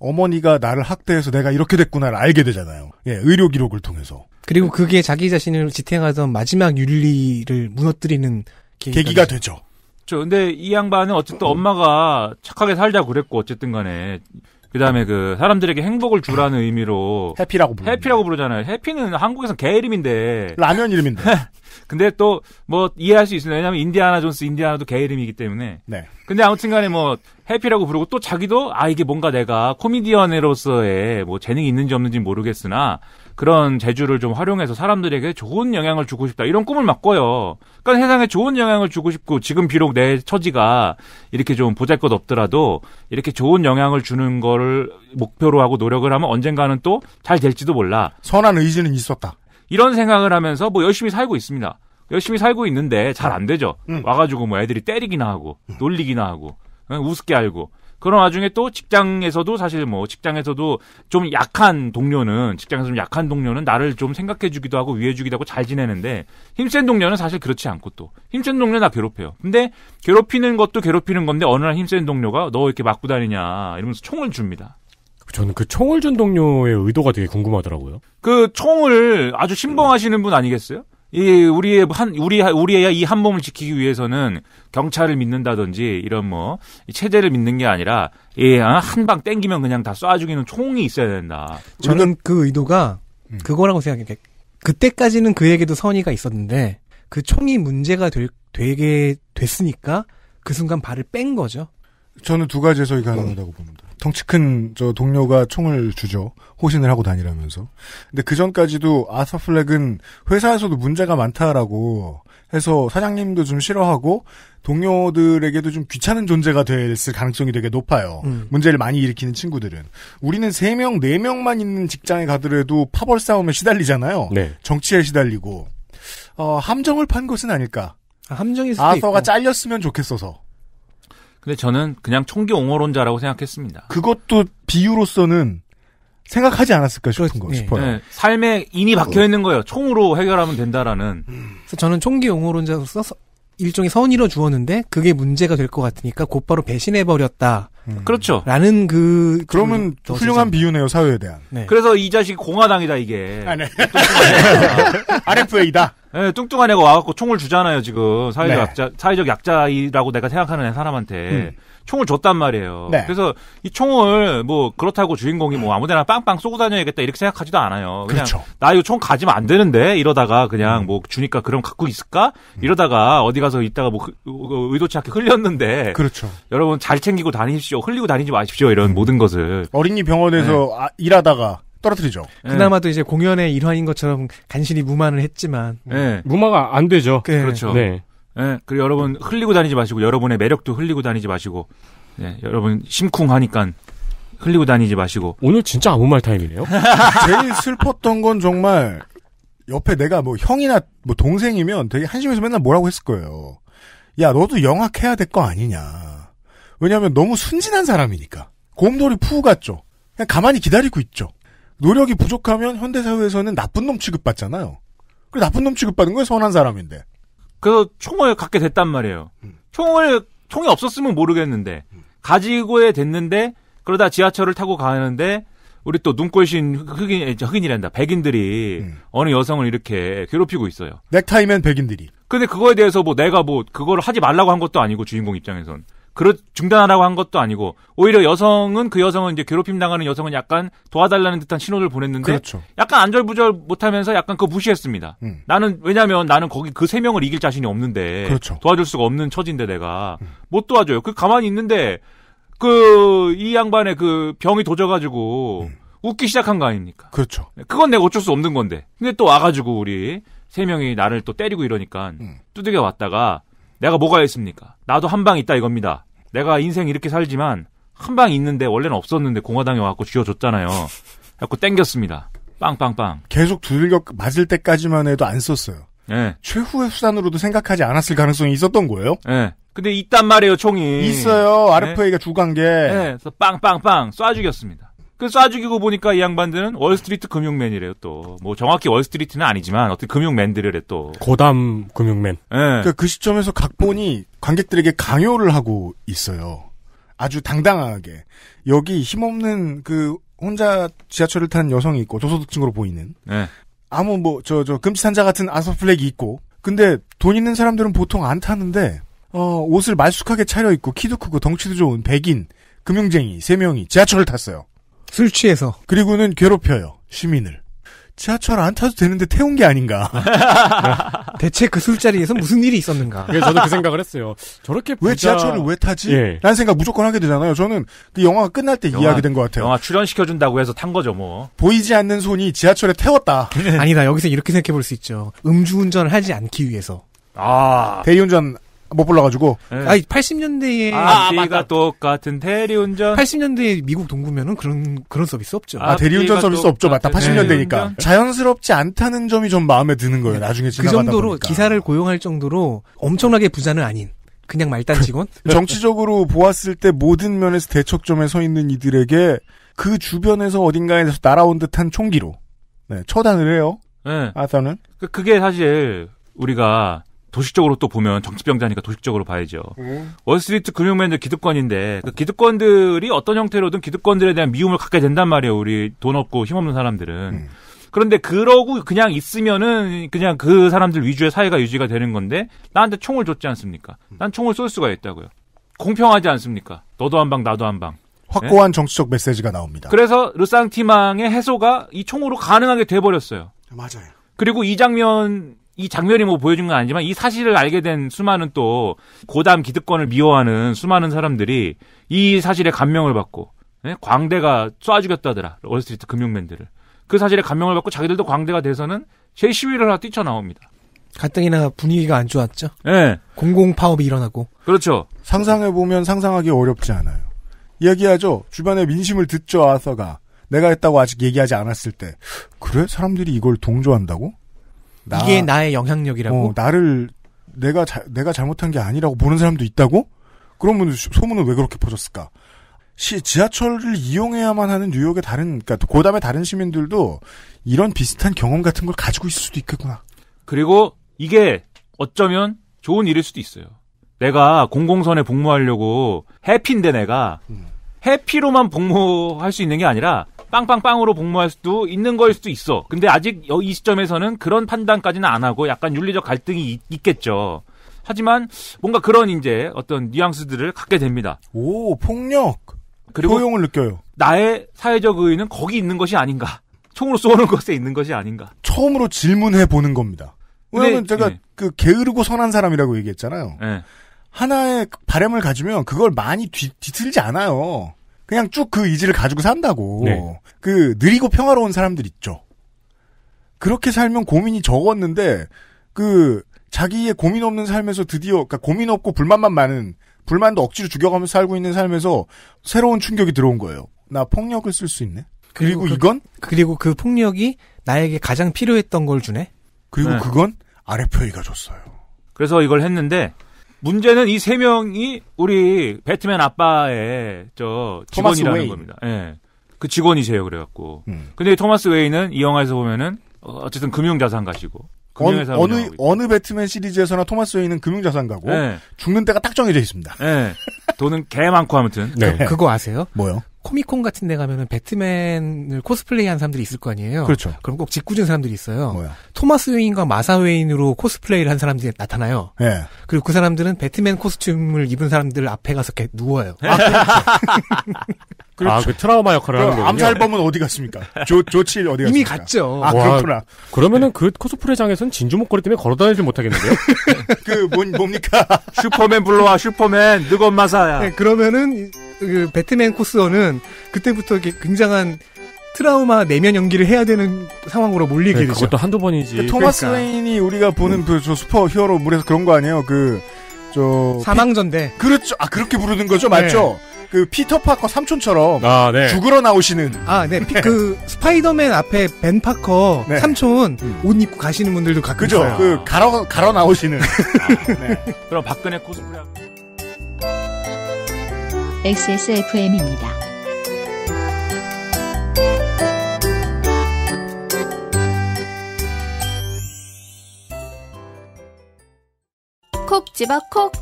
어머니가 나를 학대해서 내가
이렇게 됐구나를 알게 되잖아요. 예, 의료 기록을 통해서. 그리고 그게 자기 자신을 지탱하던 마지막 윤리를 무너뜨리는 계기가, 계기가 되죠.
저 근데 이 양반은 어쨌든 엄마가 착하게 살자 고 그랬고 어쨌든 간에 그다음에 그 사람들에게 행복을 주라는 아, 의미로 해피라고 부르 해피라고 부르잖아요. 해피는 한국에선 개 이름인데 라면 이름인데. 근데 또 뭐 이해할 수 있어요. 왜냐하면 인디아나 존스 인디아나도 개 이름이기 때문에. 네. 근데 아무튼간에 뭐 해피라고 부르고 또 자기도 아 이게 뭔가 내가 코미디언으로서의 뭐 재능이 있는지 없는지 모르겠으나 그런 재주를 좀 활용해서 사람들에게 좋은 영향을 주고 싶다 이런 꿈을 막고요 그러니까 세상에 좋은 영향을 주고 싶고 지금 비록 내 처지가 이렇게 좀 보잘것없더라도 이렇게 좋은 영향을 주는 거를 목표로 하고 노력을 하면 언젠가는 또 잘 될지도 몰라. 선한 의지는 있었다. 이런 생각을 하면서 뭐 열심히 살고 있습니다. 열심히 살고 있는데 잘 안 되죠. 응. 음. 와가지고 뭐 애들이 때리기나 하고 음. 놀리기나 하고 우습게 알고 그런 와중에 또 직장에서도 사실 뭐 직장에서도 좀 약한 동료는 직장에서 좀 약한 동료는 나를 좀 생각해주기도 하고 위해주기도 하고 잘 지내는데 힘센 동료는 사실 그렇지 않고 또 힘센 동료 나 괴롭혀요. 근데 괴롭히는 것도 괴롭히는 건데 어느 날 힘센 동료가 너 이렇게 맞고 다니냐 이러면서 총을 줍니다.
저는 그 총을 준 동료의 의도가 되게 궁금하더라고요.
그 총을 아주 신봉하시는 분 아니겠어요? 이 우리의 한 우리 우리의 이한 몸을 지키기 위해서는 경찰을 믿는다든지 이런 뭐 체제를 믿는 게 아니라 이한방 예, 아, 땡기면 그냥 다 쏴 죽이는 총이 있어야 된다. 저는
그 의도가 음. 그거라고 생각해 그때까지는 그에게도 선의가 있었는데 그 총이 문제가 될, 되게 됐으니까 그 순간 발을 뺀 거죠. 저는 두가지해석이 가능하다고
봅니다. 덩치 큰저 동료가 총을 주죠. 호신을 하고 다니라면서. 근데 그 전까지도 아서 플렉은 회사에서도 문제가 많다라고 해서 사장님도 좀 싫어하고 동료들에게도 좀 귀찮은 존재가 됐을 가능성이 되게 높아요. 음. 문제를 많이 일으키는 친구들은. 우리는 세 명 네명만 있는 직장에 가더라도 파벌 싸움에 시달리잖아요. 네. 정치에 시달리고. 어, 함정을 판 것은 아닐까. 아, 함정이 아서가 잘렸으면 좋겠어서.
근데 저는 그냥 총기 옹호론자라고 생각했습니다.
그것도 비유로서는 생각하지
않았을까 싶은 거 네.
싶어요. 네.
삶에 인이 박혀 어. 있는 거예요. 총으로 해결하면 된다라는. 그래서
저는 총기 옹호론자로서 일종의 선의로 주었는데 그게 문제가 될 것 같으니까 곧바로 배신해 버렸다. 음. 그렇죠. 라는 그 그러면 그 훌륭한 비유네요 사회에 대한.
네. 그래서 이 자식 공화당이다 이게. 아, 네. RFA다. 이 네, 뚱뚱한 애가 와갖고 총을 주잖아요 지금 사회적 네. 약자 사회적 약자라고 이 내가 생각하는 사람한테. 음. 총을 줬단 말이에요. 네. 그래서 이 총을 뭐 그렇다고 주인공이 뭐 아무데나 빵빵 쏘고 다녀야겠다 이렇게 생각하지도 않아요. 그냥 그렇죠. 나 이거 총 가지면 안 되는데 이러다가 그냥 음. 뭐 주니까 그럼 갖고 있을까? 이러다가 어디 가서 있다가 뭐 그, 그, 그 의도치 않게 흘렸는데 그렇죠. 여러분 잘 챙기고 다니십시오. 흘리고 다니지 마십시오. 이런 음. 모든 것을 어린이 병원에서 네. 아, 일하다가 떨어뜨리죠. 네. 그나마도
네. 이제 공연의 일환인 것처럼 간신히 무마를 했지만
네. 무마가 안 되죠. 네. 그렇죠. 네. 예, 그리고 여러분 흘리고 다니지 마시고 여러분의 매력도 흘리고 다니지 마시고 예, 여러분 심쿵하니까 흘리고 다니지 마시고 오늘 진짜 아무 말 타임이네요. 제일 슬펐던 건 정말 옆에 내가 뭐 형이나 뭐
동생이면 되게 한심해서 맨날 뭐라고 했을 거예요. 야 너도 영악해야 될 거 아니냐. 왜냐하면 너무 순진한 사람이니까 곰돌이 푸우 같죠. 그냥 가만히 기다리고 있죠. 노력이 부족하면 현대사회에서는 나쁜 놈 취급받잖아요. 그래 나쁜 놈 취급받은 건 선한
사람인데. 그래서 총을 갖게 됐단 말이에요. 음. 총을 총이 없었으면 모르겠는데 음. 가지고에 됐는데 그러다 지하철을 타고 가는데 우리 또 눈꼴신 흑인 흑인이란다 백인들이 음. 어느 여성을 이렇게 괴롭히고 있어요. 넥타이면 백인들이. 근데 그거에 대해서 뭐 내가 뭐 그걸 하지 말라고 한 것도 아니고 주인공 입장에선 그러 중단하라고 한 것도 아니고 오히려 여성은 그 여성은 이제 괴롭힘 당하는 여성은 약간 도와달라는 듯한 신호를 보냈는데 그렇죠. 약간 안절부절 못하면서 약간 그 무시했습니다. 음. 나는 왜냐하면 나는 거기 그 세 명을 이길 자신이 없는데 그렇죠. 도와줄 수가 없는 처지인데 내가 음. 못 도와줘요. 그 가만히 있는데 그 이 양반의 그 병이 도져가지고 음. 웃기 시작한 거 아닙니까? 그렇죠. 그건 내가 어쩔 수 없는 건데. 근데 또 와가지고 우리 세 명이 나를 또 때리고 이러니까 음. 두들겨 왔다가 내가 뭐가 있습니까? 나도 한 방 있다 이겁니다. 내가 인생 이렇게 살지만 한 방 있는데 원래는 없었는데 공화당에 와갖고 쥐어줬잖아요. 갖고 땡겼습니다. 빵빵빵.
계속 두들겨 맞을 때까지만 해도 안 썼어요. 네. 최후의 수단으로도 생각하지 않았을 가능성이 있었던 거예요? 네.
근데 있단 말이에요, 총이. 있어요. RFA가 네. 주간 게. 네. 그래서 빵빵빵 쏴 죽였습니다. 그 쏴죽이고 보니까 이 양반들은 월스트리트 금융맨이래요 또. 뭐 정확히 월스트리트는 아니지만 어떤 금융맨들이래 또.
고담 금융맨.
예. 그러니까 그 시점에서 각본이 관객들에게 강요를 하고 있어요. 아주 당당하게 여기 힘없는 그 혼자 지하철을 탄 여성이 있고 조소득층으로 보이는. 예. 아무 뭐 저 저 금치산자 같은 아서 플렉이 있고. 근데 돈 있는 사람들은 보통 안 타는데 어 옷을 말쑥하게 차려 입고 키도 크고 덩치도 좋은 백인 금융쟁이 세 명이 지하철을 탔어요. 술 취해서. 그리고는 괴롭혀요. 시민을. 지하철 안 타도 되는데 태운 게 아닌가. 대체 그 술자리에서 무슨 일이 있었는가. 그래서 네, 저도 그
생각을 했어요. 저렇게 부자... 왜 지하철을 왜 타지? 예.
라는 생각 무조건 하게 되잖아요. 저는 그 영화가 끝날 때 영화, 이야기 된것 같아요.
영화 출연시켜준다고 해서 탄 거죠, 뭐.
보이지 않는
손이 지하철에 태웠다.
아니다. 여기서 이렇게 생각해 볼 수 있죠. 음주운전을
하지 않기 위해서. 아. 대리운전 못 불러가지고. 네. 아니, 80년대에. 아,
앞가 아, 똑같은 대리운전.
80년대 에 미국 동구면은 그런, 그런 서비스 없죠.
아, 아 대리운전 서비스 없죠. 맞다. 80년대니까. 대
자연스럽지 않다는 점이 좀 마음에 드는 거예요. 나중에 그 지나가다 그 정도로 보니까. 기사를 고용할 정도로 엄청나게 부자는 아닌. 그냥 말단 직원?
정치적으로 보았을 때 모든 면에서 대척점에 서 있는 이들에게 그 주변에서 어딘가에서 날아온 듯한 총기로 네, 처단을 해요.
네. 아사는
그, 그게 사실 우리가 도식적으로 또 보면 정치병자니까 도식적으로 봐야죠. 음. 월스트리트 금융맨들 기득권인데 그 기득권들이 어떤 형태로든 기득권들에 대한 미움을 갖게 된단 말이에요. 우리 돈 없고 힘없는 사람들은. 음. 그런데 그러고 그냥 있으면은 그냥 그 사람들 위주의 사회가 유지가 되는 건데 나한테 총을 줬지 않습니까? 음. 난 총을 쏠 수가 있다고요. 공평하지 않습니까? 너도 한 방, 나도 한 방. 확고한
네? 정치적 메시지가 나옵니다.
그래서 르상티망의 해소가 이 총으로 가능하게 돼버렸어요. 맞아요. 그리고 이 장면 이 장면이 뭐 보여준 건 아니지만 이 사실을 알게 된 수많은 또 고담 기득권을 미워하는 수많은 사람들이 이 사실에 감명을 받고 예? 광대가 쏴 죽였다더라 월스트리트 금융맨들을 그 사실에 감명을 받고 자기들도 광대가 돼서는 제 시위를 하나 뛰쳐나옵니다.
가뜩이나 분위기가 안 좋았죠. 예. 공공 파업이 일어나고.
그렇죠. 상상해 보면 상상하기
어렵지 않아요. 이야기하죠. 주변에 민심을 듣죠 아서가 내가 했다고 아직 얘기하지 않았을 때 그래 사람들이 이걸 동조한다고?
나, 이게 나의 영향력이라고
어, 나를 내가 자, 내가 잘못한 게 아니라고 보는 사람도 있다고? 그러면 소문은 왜 그렇게 퍼졌을까? 시 지하철을 이용해야만 하는 뉴욕의 다른 그러니까 고담의 다른 시민들도 이런 비슷한 경험 같은 걸 가지고 있을 수도 있겠구나.
그리고 이게 어쩌면 좋은 일일 수도 있어요. 내가 공공선에 복무하려고 해피인데 내가 음. 해피로만 복무할 수 있는 게 아니라 빵빵빵으로 복무할 수도 있는 걸 수도 있어. 근데 아직 이 시점에서는 그런 판단까지는 안 하고 약간 윤리적 갈등이 있, 겠죠 하지만 뭔가 그런 이제 어떤 뉘앙스들을 갖게 됩니다. 오, 폭력. 그리고 효용을 느껴요. 나의 사회적 의의는 거기 있는 것이 아닌가. 총으로 쏘는 것에 있는 것이 아닌가.
처음으로 질문해 보는 겁니다. 왜냐면 제가 네. 그 게으르고 선한 사람이라고 얘기했잖아요. 네. 하나의 바램을 가지면 그걸 많이 뒤, 뒤틀지 않아요. 그냥 쭉그 의지를 가지고 산다고. 네. 그 느리고 평화로운 사람들 있죠. 그렇게 살면 고민이 적었는데 그 자기의 고민 없는 삶에서 드디어 그러니까 고민 없고 불만만 많은 불만도 억지로 죽여가면서 살고 있는 삶에서 새로운 충격이 들어온 거예요. 나 폭력을 쓸 수 있네. 그리고, 그리고 그 이건
그, 리고그 폭력이 나에게 가장 필요했던 걸 주네. 그리고 네. 그건 아래표이가
줬어요. 그래서 이걸 했는데 문제는 이 세 명이 우리 배트맨 아빠의 저 직원이라는 겁니다. 예. 그 직원이세요 그래갖고. 음. 근데 토마스 웨이는 이 영화에서 보면은 어, 어쨌든 금융자산가시고. 어느 어느,
어느 배트맨 시리즈에서나 토마스 웨이는 금융자산가고 네. 예.
죽는 때가 딱 정해져 있습니다. 네. 돈은 개 많고 아무튼. 네. 네. 그거 아세요? 뭐요?
코미콘 같은 데 가면은 배트맨을 코스플레이한 사람들이 있을 거 아니에요. 그렇죠. 그럼 꼭 짓궂은 사람들이 있어요. 뭐야? 토마스 웨인과 마사 웨인으로 코스플레이를 한 사람들이 나타나요. 예. 그리고 그 사람들은 배트맨 코스튬을 입은 사람들 앞에 가서 이렇게 누워요.
아, 그렇죠. 아, 그 트라우마 역할을 하는 그 거군요. 암살범은 어디 갔습니까? 조, 조치 어디 갔습니까? 이미 갔죠. 아, 와, 그렇구나. 그러면은 그코스프레장에서는 진주 목걸이 때문에 걸어다니질 못하겠는데요? 그, 뭔, 뭡니까? 슈퍼맨 불러와, 슈퍼맨, 늑건 마사야. 네,
그러면은, 그 배트맨 코스어는 그때부터 굉장한 트라우마 내면 연기를 해야 되는 상황으로 몰리게
네, 되죠. 그것도 한두 번이지. 그 토마스 그러니까.
웨인이 우리가 보는 음. 그저
슈퍼 히어로 물에서 그런 거 아니에요? 그 저
사망전대. 그렇죠. 아 그렇게 부르는 거죠, 네. 맞죠? 그 피터 파커 삼촌처럼 아, 네. 죽으러 나오시는 아네 그 스파이더맨 앞에 벤 파커 네. 삼촌 음. 옷 입고 가시는 분들도 가끔 그죠 있어요. 그 갈아 갈아 나오시는 아, 네.
네. 그럼 박근혜 코스프레
XSFM입니다. 콕 집어 콕.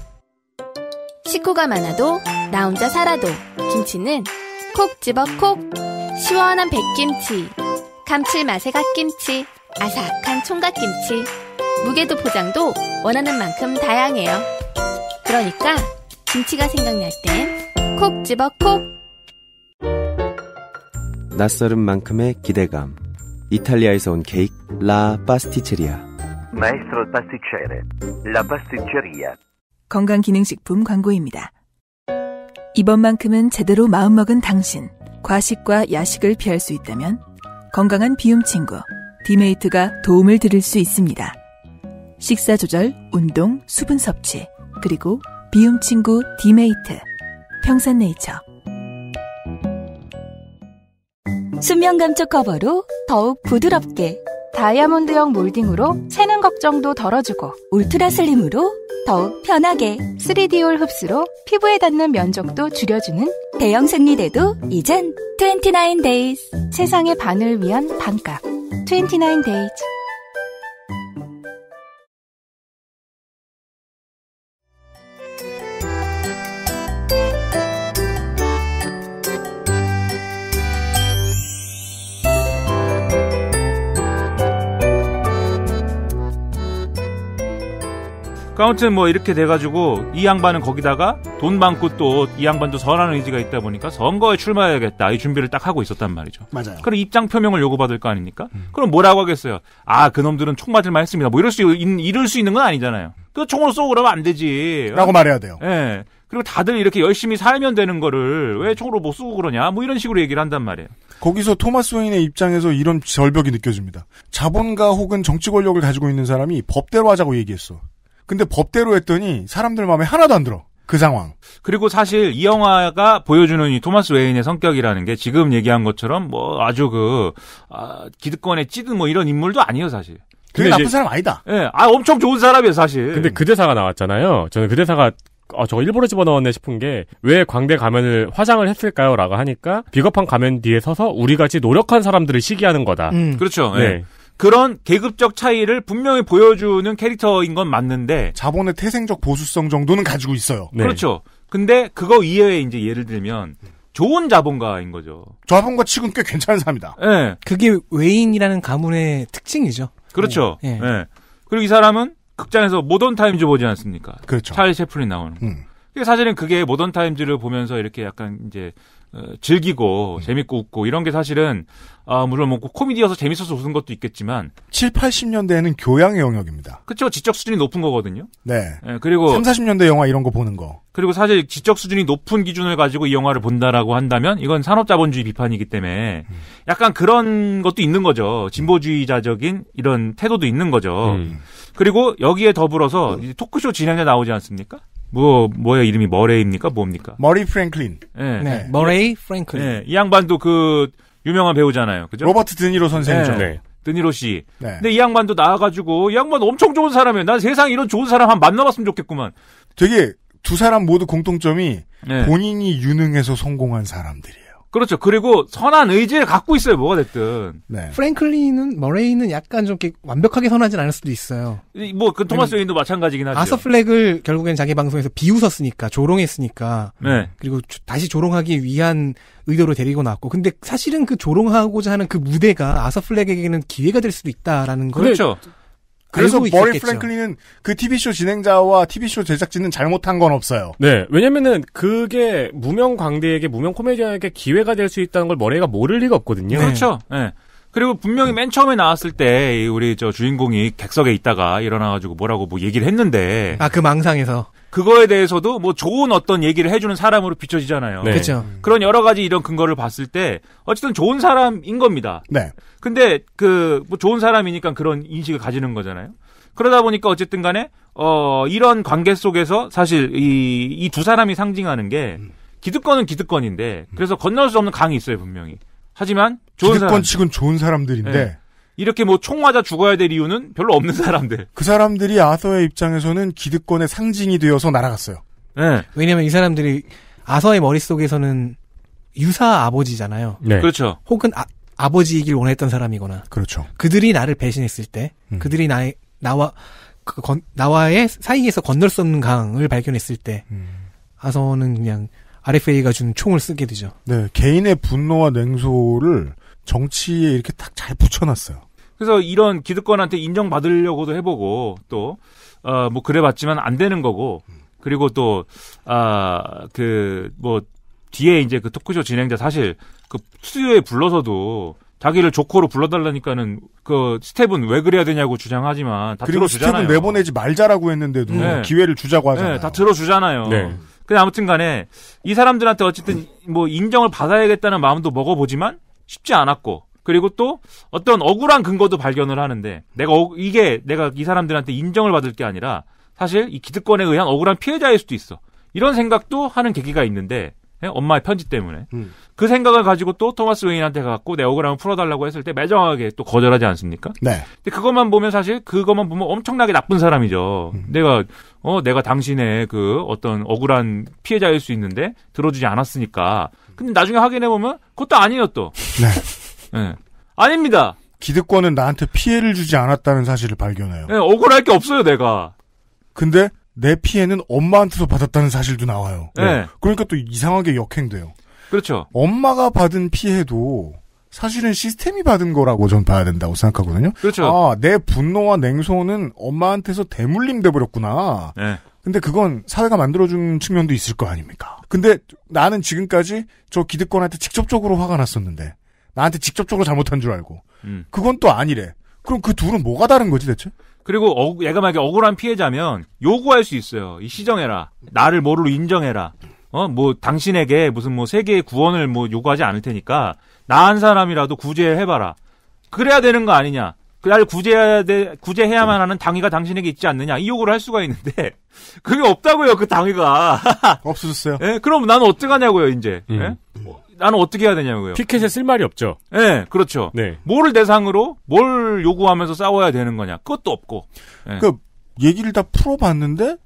식구가 많아도 나 혼자 살아도 김치는 콕 집어 콕. 시원한 백김치, 감칠맛의 갓김치, 아삭한 총각김치. 무게도 포장도 원하는 만큼 다양해요. 그러니까 김치가 생각날 땐콕 집어 콕
낯설은 만큼의 기대감 이탈리아에서 온 케이크 라 파스티체리아
마에스트로
파스티체레 라 파스티체리아
건강기능식품 광고입니다. 이번만큼은 제대로 마음먹은 당신 과식과 야식을 피할 수 있다면 건강한 비움 친구 디메이트가 도움을 드릴 수 있습니다. 식사 조절, 운동, 수분 섭취, 그리고 비움 친구 디메이트. 평산네이처 수면 감촉 커버로 더욱 부드럽게 다이아몬드형 몰딩으로 새는 걱정도 덜어주고 울트라 슬림으로 더욱 편하게 3D올 흡수로 피부에 닿는 면적도 줄여주는 대형 생리대도 이젠 29days 세상의 반을 위한 반값 29days
그 아무튼 뭐 이렇게 돼가지고 이 양반은 거기다가 돈 많고 또 이 양반도 선한 의지가 있다 보니까 선거에 출마해야겠다 이 준비를 딱 하고 있었단 말이죠. 맞아요. 그럼 입장 표명을 요구받을 거 아닙니까? 음. 그럼 뭐라고 하겠어요? 아 그놈들은 총 맞을만 했습니다. 뭐 이럴 수 이럴 수 있는 건 아니잖아요. 그 총으로 쏘고 그러면 안 되지. 라고 말해야 돼요. 예. 네. 그리고 다들 이렇게 열심히 살면 되는 거를 왜 총으로 못 뭐 쏘고 그러냐 뭐 이런 식으로 얘기를 한단 말이에요. 거기서 토마스 웨인의 입장에서
이런 절벽이 느껴집니다. 자본가 혹은 정치 권력을 가지고 있는 사람이 법대로 하자고 얘기했어. 근데 법대로 했더니 사람들 마음에 하나도 안 들어. 그 상황.
그리고 사실 이 영화가 보여주는 이 토마스 웨인의 성격이라는 게 지금 얘기한 것처럼 뭐 아주 그 아, 기득권에 찌든 뭐 이런 인물도 아니에요 사실. 그게 나쁜 이제, 사람 아니다. 예, 네, 아 엄청 좋은
사람이에요 사실. 근데 그 대사가 나왔잖아요. 저는 그 대사가 아, 저거 일부러 집어넣었네 싶은 게, 왜 광대 가면을 화장을 했을까요? 라고 하니까, 비겁한 가면 뒤에 서서 우리같이 노력한 사람들을
시기하는 거다. 음. 그렇죠. 예. 네. 네. 그런 계급적 차이를 분명히 보여주는 캐릭터인 건 맞는데
자본의 태생적 보수성 정도는 가지고 있어요. 네. 그렇죠.
근데 그거 이외에 이제 예를 들면 좋은 자본가인 거죠. 자본가 치곤 꽤 괜찮은 사람이다. 예. 네. 그게 외인이라는 가문의 특징이죠. 그렇죠. 예. 네. 네. 그리고 이 사람은 극장에서 모던 타임즈 보지 않습니까? 그렇죠. 찰 셰플이 나오는 거. 음. 사실은 그게 모던 타임즈를 보면서 이렇게 약간 이제 어, 즐기고 음. 재밌고 웃고 이런 게 사실은 아 물론 뭐 코미디여서 재밌어서 웃은 것도 있겠지만
7, 80년대에는 교양의 영역입니다.
그렇죠. 지적 수준이 높은 거거든요. 네. 네. 그리고 3, 40년대
영화 이런 거 보는 거.
그리고 사실 지적 수준이 높은 기준을 가지고 이 영화를 본다라고 한다면 이건 산업자본주의 비판이기 때문에 음. 약간 그런 것도 있는 거죠. 음. 진보주의자적인 이런 태도도 있는 거죠. 음. 그리고 여기에 더불어서 음. 토크쇼 진행자 나오지 않습니까? 뭐 뭐야 이름이 머레이입니까 뭡니까? 머리 프랭클린. 예. 네. 네. 머레이 프랭클린. 네. 이 양반도 그 유명한 배우잖아요. 그죠? 로버트 드니로 선생이죠. 네. 네. 드니로 씨. 네. 근데 이 양반도 나와가지고 이 양반 엄청 좋은 사람이에요. 난 세상 이런 좋은 사람 한 만나봤으면 좋겠구만. 되게 두 사람 모두 공통점이 네. 본인이 유능해서 성공한 사람들이에요. 그렇죠. 그리고 선한 의지를 갖고 있어요. 뭐가 됐든. 네.
프랭클린은 머레이는 약간 좀 이렇게 완벽하게 선하진 않을 수도 있어요.
뭐 그 토마스 웨인도 마찬가지긴 하죠. 아서
플렉을 결국엔 자기 방송에서 비웃었으니까 조롱했으니까. 네. 그리고 조, 다시 조롱하기 위한 의도로 데리고 나왔고, 근데 사실은 그 조롱하고자 하는 그 무대가 아서 플렉에게는 기회가 될 수도 있다라는 걸. 그렇죠. 그래서 머리
프랭클린은 그 TV쇼 진행자와 TV쇼 제작진은 잘못한 건 없어요.
네. 왜냐면은 그게 무명 광대에게 무명 코미디언에게 기회가 될 수 있다는 걸머리가 모를 리가 없거든요. 네. 그렇죠.
네. 그리고 분명히 맨 처음에 나왔을 때 우리 저 주인공이 객석에 있다가 일어나가지고 뭐라고 뭐 얘기를 했는데
아 그 망상에서
그거에 대해서도 뭐 좋은 어떤 얘기를 해주는 사람으로 비춰지잖아요. 네. 그렇죠. 그런 여러 가지 이런 근거를 봤을 때 어쨌든 좋은 사람인 겁니다. 네. 근데 그 뭐 좋은 사람이니까 그런 인식을 가지는 거잖아요. 그러다 보니까 어쨌든 간에 어 이런 관계 속에서 사실 이이 두 사람이 상징하는 게 기득권은 기득권인데 그래서 건널 수 없는 강이 있어요 분명히. 하지만 좋은 기득권 사람. 측은 좋은 사람들인데 네. 이렇게 뭐 총 맞아 죽어야 될 이유는 별로 없는 사람들. 그
사람들이 아서의
입장에서는 기득권의 상징이 되어서 날아갔어요. 네. 왜냐면 이 사람들이 아서의 머릿속에서는 유사 아버지잖아요. 네. 그렇죠. 혹은 아, 아버지이길 원했던 사람이거나. 그렇죠. 그들이 나를 배신했을 때, 음. 그들이 나의, 나와, 그 건, 나와의 사이에서 건널 수 없는 강을 발견했을 때, 음. 아서는 그냥 RFA가 준 총을 쓰게 되죠. 네. 개인의 분노와 냉소를 정치에 이렇게
딱 잘 붙여놨어요. 그래서 이런 기득권한테 인정받으려고도 해보고 또어뭐 그래봤지만 안 되는 거고 그리고 또 아 그 뭐 뒤에 이제 그 토크쇼 진행자 사실 그 스튜디오에 불러서도 자기를 조커로 불러달라니까는 그 스텝은 왜 그래야 되냐고 주장하지만 다 그리고 들어주잖아요. 스텝은
내보내지 말자라고 했는데도 네. 기회를 주자고 네, 하잖아요. 네, 다
들어주잖아요. 네. 근데 아무튼간에 이 사람들한테 어쨌든 뭐 인정을 받아야겠다는 마음도 먹어보지만 쉽지 않았고 그리고 또 어떤 억울한 근거도 발견을 하는데 내가 어, 이게 내가 이 사람들한테 인정을 받을 게 아니라 사실 이 기득권에 의한 억울한 피해자일 수도 있어. 이런 생각도 하는 계기가 있는데 예, 엄마의 편지 때문에 음. 그 생각을 가지고 또 토마스 웨인한테 가갖고 내 억울함을 풀어달라고 했을 때 매정하게 또 거절하지 않습니까? 네. 근데 그것만 보면 사실 그것만 보면 엄청나게 나쁜 사람이죠. 음. 내가 어 내가 당신의 그 어떤 억울한 피해자일 수 있는데 들어주지 않았으니까. 근데 나중에 확인해 보면 그것도 아니었요 또. 네. 네. 아닙니다.
기득권은 나한테 피해를 주지 않았다는 사실을 발견해요.
네, 억울할 게 없어요, 내가.
근데 내 피해는 엄마한테서 받았다는 사실도 나와요. 예. 네. 그러니까 또 이상하게 역행돼요. 그렇죠. 엄마가 받은 피해도 사실은 시스템이 받은 거라고 전 봐야 된다고 생각하거든요. 그렇죠. 아, 내 분노와 냉소는 엄마한테서 대물림 돼버렸구나. 네. 근데 그건 사회가 만들어준 측면도 있을 거 아닙니까? 근데 나는 지금까지 저 기득권한테 직접적으로 화가 났었는데 나한테 직접적으로 잘못한 줄 알고. 음. 그건 또 아니래. 그럼 그 둘은 뭐가 다른 거지 대체?
그리고 어, 얘가 만약에 억울한 피해자면 요구할 수 있어요. 이 시정해라. 나를 뭐로 인정해라. 어, 뭐 당신에게 무슨 뭐 세계의 구원을 뭐 요구하지 않을 테니까 나 한 사람이라도 구제해봐라. 그래야 되는 거 아니냐? 그날 구제해야 돼, 구제해야만 하는 당위가 당신에게 있지 않느냐 이 요구를 할 수가 있는데 그게 없다고요 그 당위가 없어졌어요. 예? 그럼 나는 어떡하냐고요 이제. 음. 예? 뭐. 나는 어떻게 해야 되냐고요. 피켓에 쓸 말이 없죠. 예, 네, 그렇죠. 네. 뭘 대상으로 뭘 요구하면서 싸워야 되는 거냐. 그것도 없고. 네. 예. 그니까 얘기를
다 풀어봤는데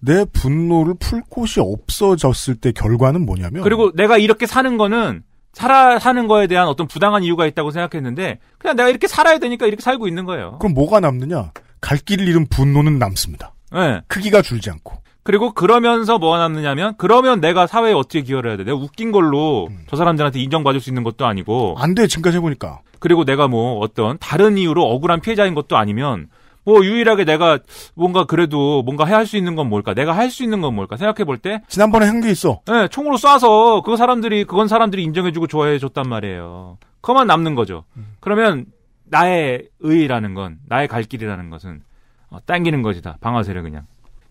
내 분노를 풀 곳이 없어졌을 때 결과는
뭐냐면 그리고 내가 이렇게 사는 거는 살아 사는 거에 대한 어떤 부당한 이유가 있다고 생각했는데 그냥 내가 이렇게 살아야 되니까 이렇게 살고 있는 거예요.
그럼 뭐가 남느냐? 갈 길을 잃은 분노는 남습니다. 네. 크기가 줄지 않고.
그리고 그러면서 뭐가 남느냐면 그러면 내가 사회에 어떻게 기여를 해야 돼? 내가 웃긴 걸로 음. 저 사람들한테 인정받을 수 있는 것도 아니고 안돼 지금까지 해보니까 그리고 내가 뭐 어떤 다른 이유로 억울한 피해자인 것도 아니면 뭐 유일하게 내가 뭔가 그래도 뭔가 해할수 있는 건 뭘까? 내가 할 수 있는 건 뭘까? 생각해 볼 때 지난번에 한 게 있어. 네, 총으로 쏴서 그 사람들이 그건 사람들이 인정해주고 좋아해줬단 말이에요. 그만 남는 거죠. 음. 그러면 나의 의라는 의건 나의 갈 길이라는 것은 어, 당기는 것이다 방아쇠를 그냥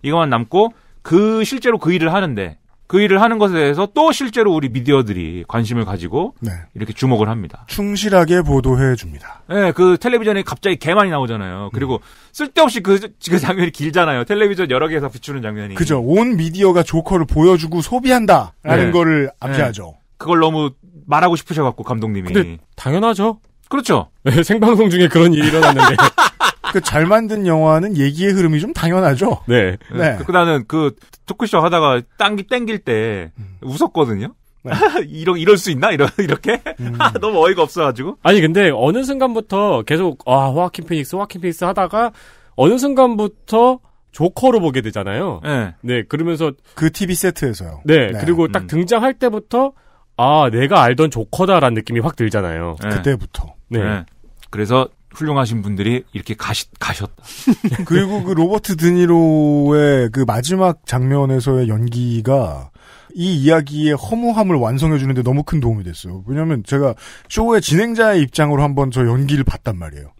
이것만 남고 그 실제로 그 일을 하는데 그 일을 하는 것에 대해서 또 실제로 우리 미디어들이 관심을 가지고 네. 이렇게 주목을 합니다.
충실하게 보도해 줍니다.
네, 그 텔레비전에 갑자기 개 많이 나오잖아요. 음. 그리고 쓸데없이 그, 그 장면이 길잖아요. 텔레비전 여러 개에서 비추는 장면이. 그죠.
온 미디어가 조커를 보여주고 소비한다라는 네. 거를 네. 암시하죠.
네. 그걸 너무 말하고 싶으셔갖고 감독님이. 당연하죠. 그렇죠. 네, 생방송 중에 그런 일이 일어났는데.
그잘 만든 영화는 얘기의 흐름이 좀 당연하죠.
네.
네. 그 나는 그 토크쇼 하다가 땅기 땡길 때 음. 웃었거든요. 네. 이러, 이럴 수 있나? 이러, 이렇게? 음. 아, 너무 어이가 없어가지고.
아니, 근데 어느 순간부터 계속, 아, 호아킨 피닉스, 호아킨 피닉스 하다가 어느 순간부터 조커로 보게 되잖아요. 네. 네, 그러면서. 그 TV 세트에서요. 네, 네. 그리고 딱 음. 등장할 때부터, 아, 내가 알던 조커다라는 느낌이 확 들잖아요. 네. 그때부터. 네. 네.
그래서 훌륭하신 분들이 이렇게 가시, 가셨다.
그리고 그 로버트 드니로의 그 마지막 장면에서의 연기가 이 이야기의 허무함을 완성해주는데 너무 큰 도움이 됐어요. 왜냐면 제가 쇼의 진행자의 입장으로 한번 저 연기를 봤단 말이에요.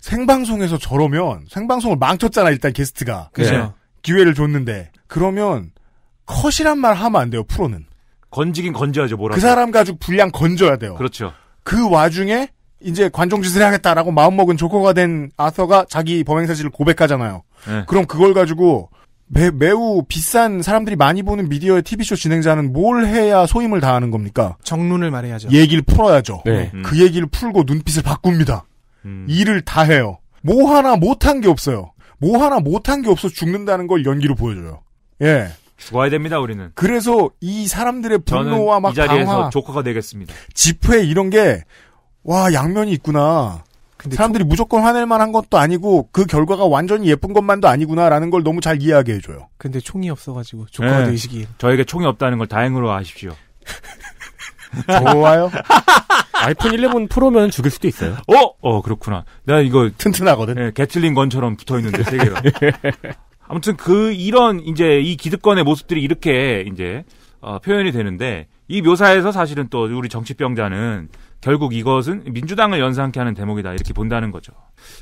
생방송에서 저러면 생방송을 망쳤잖아 일단 게스트가 그죠 네. 기회를 줬는데 그러면 컷이란 말 하면 안 돼요 프로는
건지긴 건져야죠 뭐라 그 사람
가지고 분량 건져야 돼요 그렇죠 그 와중에 이제 관종짓을 해야겠다라고 마음먹은 조커가 된 아서가 자기 범행사실을 고백하잖아요. 네. 그럼 그걸 가지고 매, 매우 비싼 사람들이 많이 보는 미디어의 TV쇼 진행자는 뭘 해야 소임을 다하는 겁니까?
정론을 말해야죠. 얘기를
풀어야죠. 네. 네. 음. 그 얘기를 풀고 눈빛을 바꿉니다. 음. 일을 다 해요. 뭐 하나 못한 게 없어요. 뭐 하나 못한 게 없어 죽는다는 걸 연기로 보여줘요. 예. 죽어야 됩니다, 우리는. 그래서 이 사람들의 분노와 막 저는 이 자리에서 강화,
조커가 되겠습니다.
집회 이런 게와 양면이 있구나. 사람들이 초... 무조건 화낼 만한 것도 아니고 그 결과가 완전히 예쁜 것만도 아니구나라는 걸 너무 잘 이해하게 해줘요.
근데 총이 없어가지고
조카가
네. 되시기. 저에게 총이 없다는 걸 다행으로 아십시오. 좋아요. 아이폰 11 프로면 죽일 수도 있어요. 어, 어 그렇구나. 내가 이거 튼튼하거든. 네, 예, 개틀린 건처럼 붙어 있는데 세 개가. 아무튼 그 이런 이제 이 기득권의 모습들이 이렇게 이제 어, 표현이 되는데 이 묘사에서 사실은 또 우리 정치병자는 결국 이것은 민주당을 연상케 하는 대목이다 이렇게 본다는 거죠.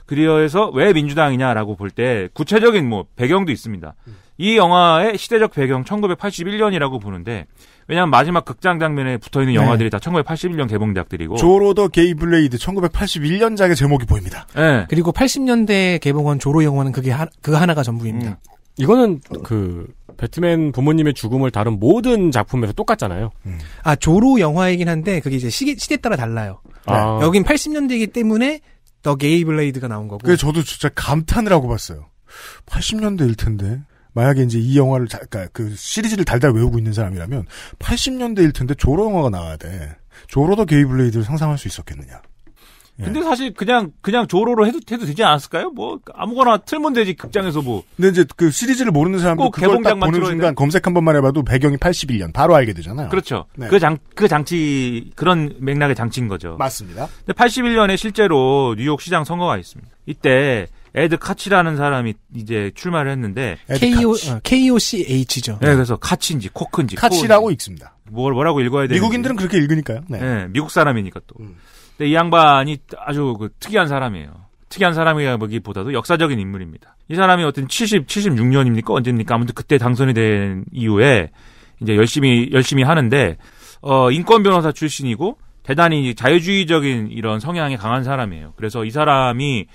그리어에서 왜 민주당이냐라고 볼 때 구체적인 뭐 배경도 있습니다. 이 영화의 시대적 배경 1981년이라고 보는데 왜냐하면 마지막 극장 장면에 붙어 있는 네. 영화들이 네. 다 1981년 개봉작들이고
조로더 게이 블레이드 1981년작의 제목이 보입니다. 네. 그리고 80년대 개봉한 조로 영화는 그게 하, 그 하나가 전부입니다.
음. 이거는 그 배트맨 부모님의 죽음을 다룬 모든 작품에서 똑같잖아요. 음. 아 조로 영화이긴 한데 그게 이제 시기, 시대 따라 달라요. 아. 그러니까 여긴 80년대이기
때문에 더 게이 블레이드가 나온 거고. 그 저도 진짜 감탄을 하고 봤어요. 80년대일
텐데 만약에 이제 이 영화를 자, 그러니까 그 시리즈를 달달 외우고 있는 사람이라면 80년대일 텐데 조로 영화가 나와야 돼. 조로 더 게이 블레이드를 상상할 수 있었겠느냐.
예. 근데 사실 그냥 그냥 조로로 해도 해도 되지 않았을까요? 뭐 아무거나 틀면 되지 극장에서 뭐. 근데 이제
그 시리즈를 모르는 사람도 그걸 딱 보는 순간 검색 한 번만 해봐도 배경이 81년 바로 알게 되잖아요.
그렇죠. 네. 그장 그 장치 그런 맥락의 장치인 거죠. 맞습니다. 근데 81년에 실제로 뉴욕 시장 선거가 있습니다. 이때 에드 카치라는 사람이 이제 출마를 했는데 KO, e 어, KOCH죠. E 네, 그래서 카치인지 코크인지 카치라고 코인지. 읽습니다. 뭘 뭐라고 읽어야 돼? 는 미국인들은 그렇게 읽으니까요. 네. 네 미국 사람이니까 또. 음. 근데 네, 이 양반이 아주 그 특이한 사람이에요. 특이한 사람이라기보다도 역사적인 인물입니다. 이 사람이 어떤 70, 76년입니까? 언제입니까? 아무튼 그때 당선이 된 이후에 이제 열심히, 열심히 하는데, 어, 인권 변호사 출신이고, 대단히 자유주의적인 이런 성향이 강한 사람이에요. 그래서 이 사람이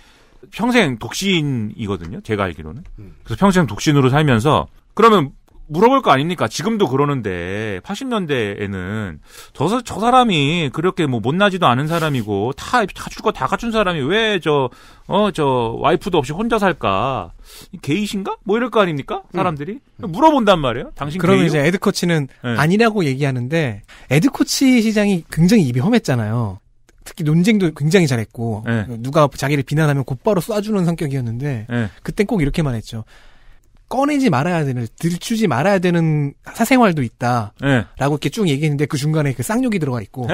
평생 독신이거든요. 제가 알기로는. 음. 그래서 평생 독신으로 살면서, 그러면 물어볼 거 아닙니까? 지금도 그러는데 80년대에는 저, 저 사람이 그렇게 뭐 못나지도 않은 사람이고 다 갖출 거다 갖춘 사람이 왜 저 어저 어, 와이프도 없이 혼자 살까? 게이신가? 뭐 이럴 거 아닙니까? 음. 사람들이 음. 물어본단 말이에요. 당신 그러면 게이요? 이제
에드 코치는 네. 아니라고 얘기하는데 에드 코치 시장이 굉장히 입이 험했잖아요. 특히 논쟁도 굉장히 잘했고 네. 누가 자기를 비난하면 곧바로 쏴주는 성격이었는데 네. 그땐 꼭 이렇게만 했죠. 꺼내지 말아야 되는, 들추지 말아야 되는 사생활도 있다. 라고 네. 이렇게 쭉 얘기했는데 그 중간에 그 쌍욕이 들어가 있고.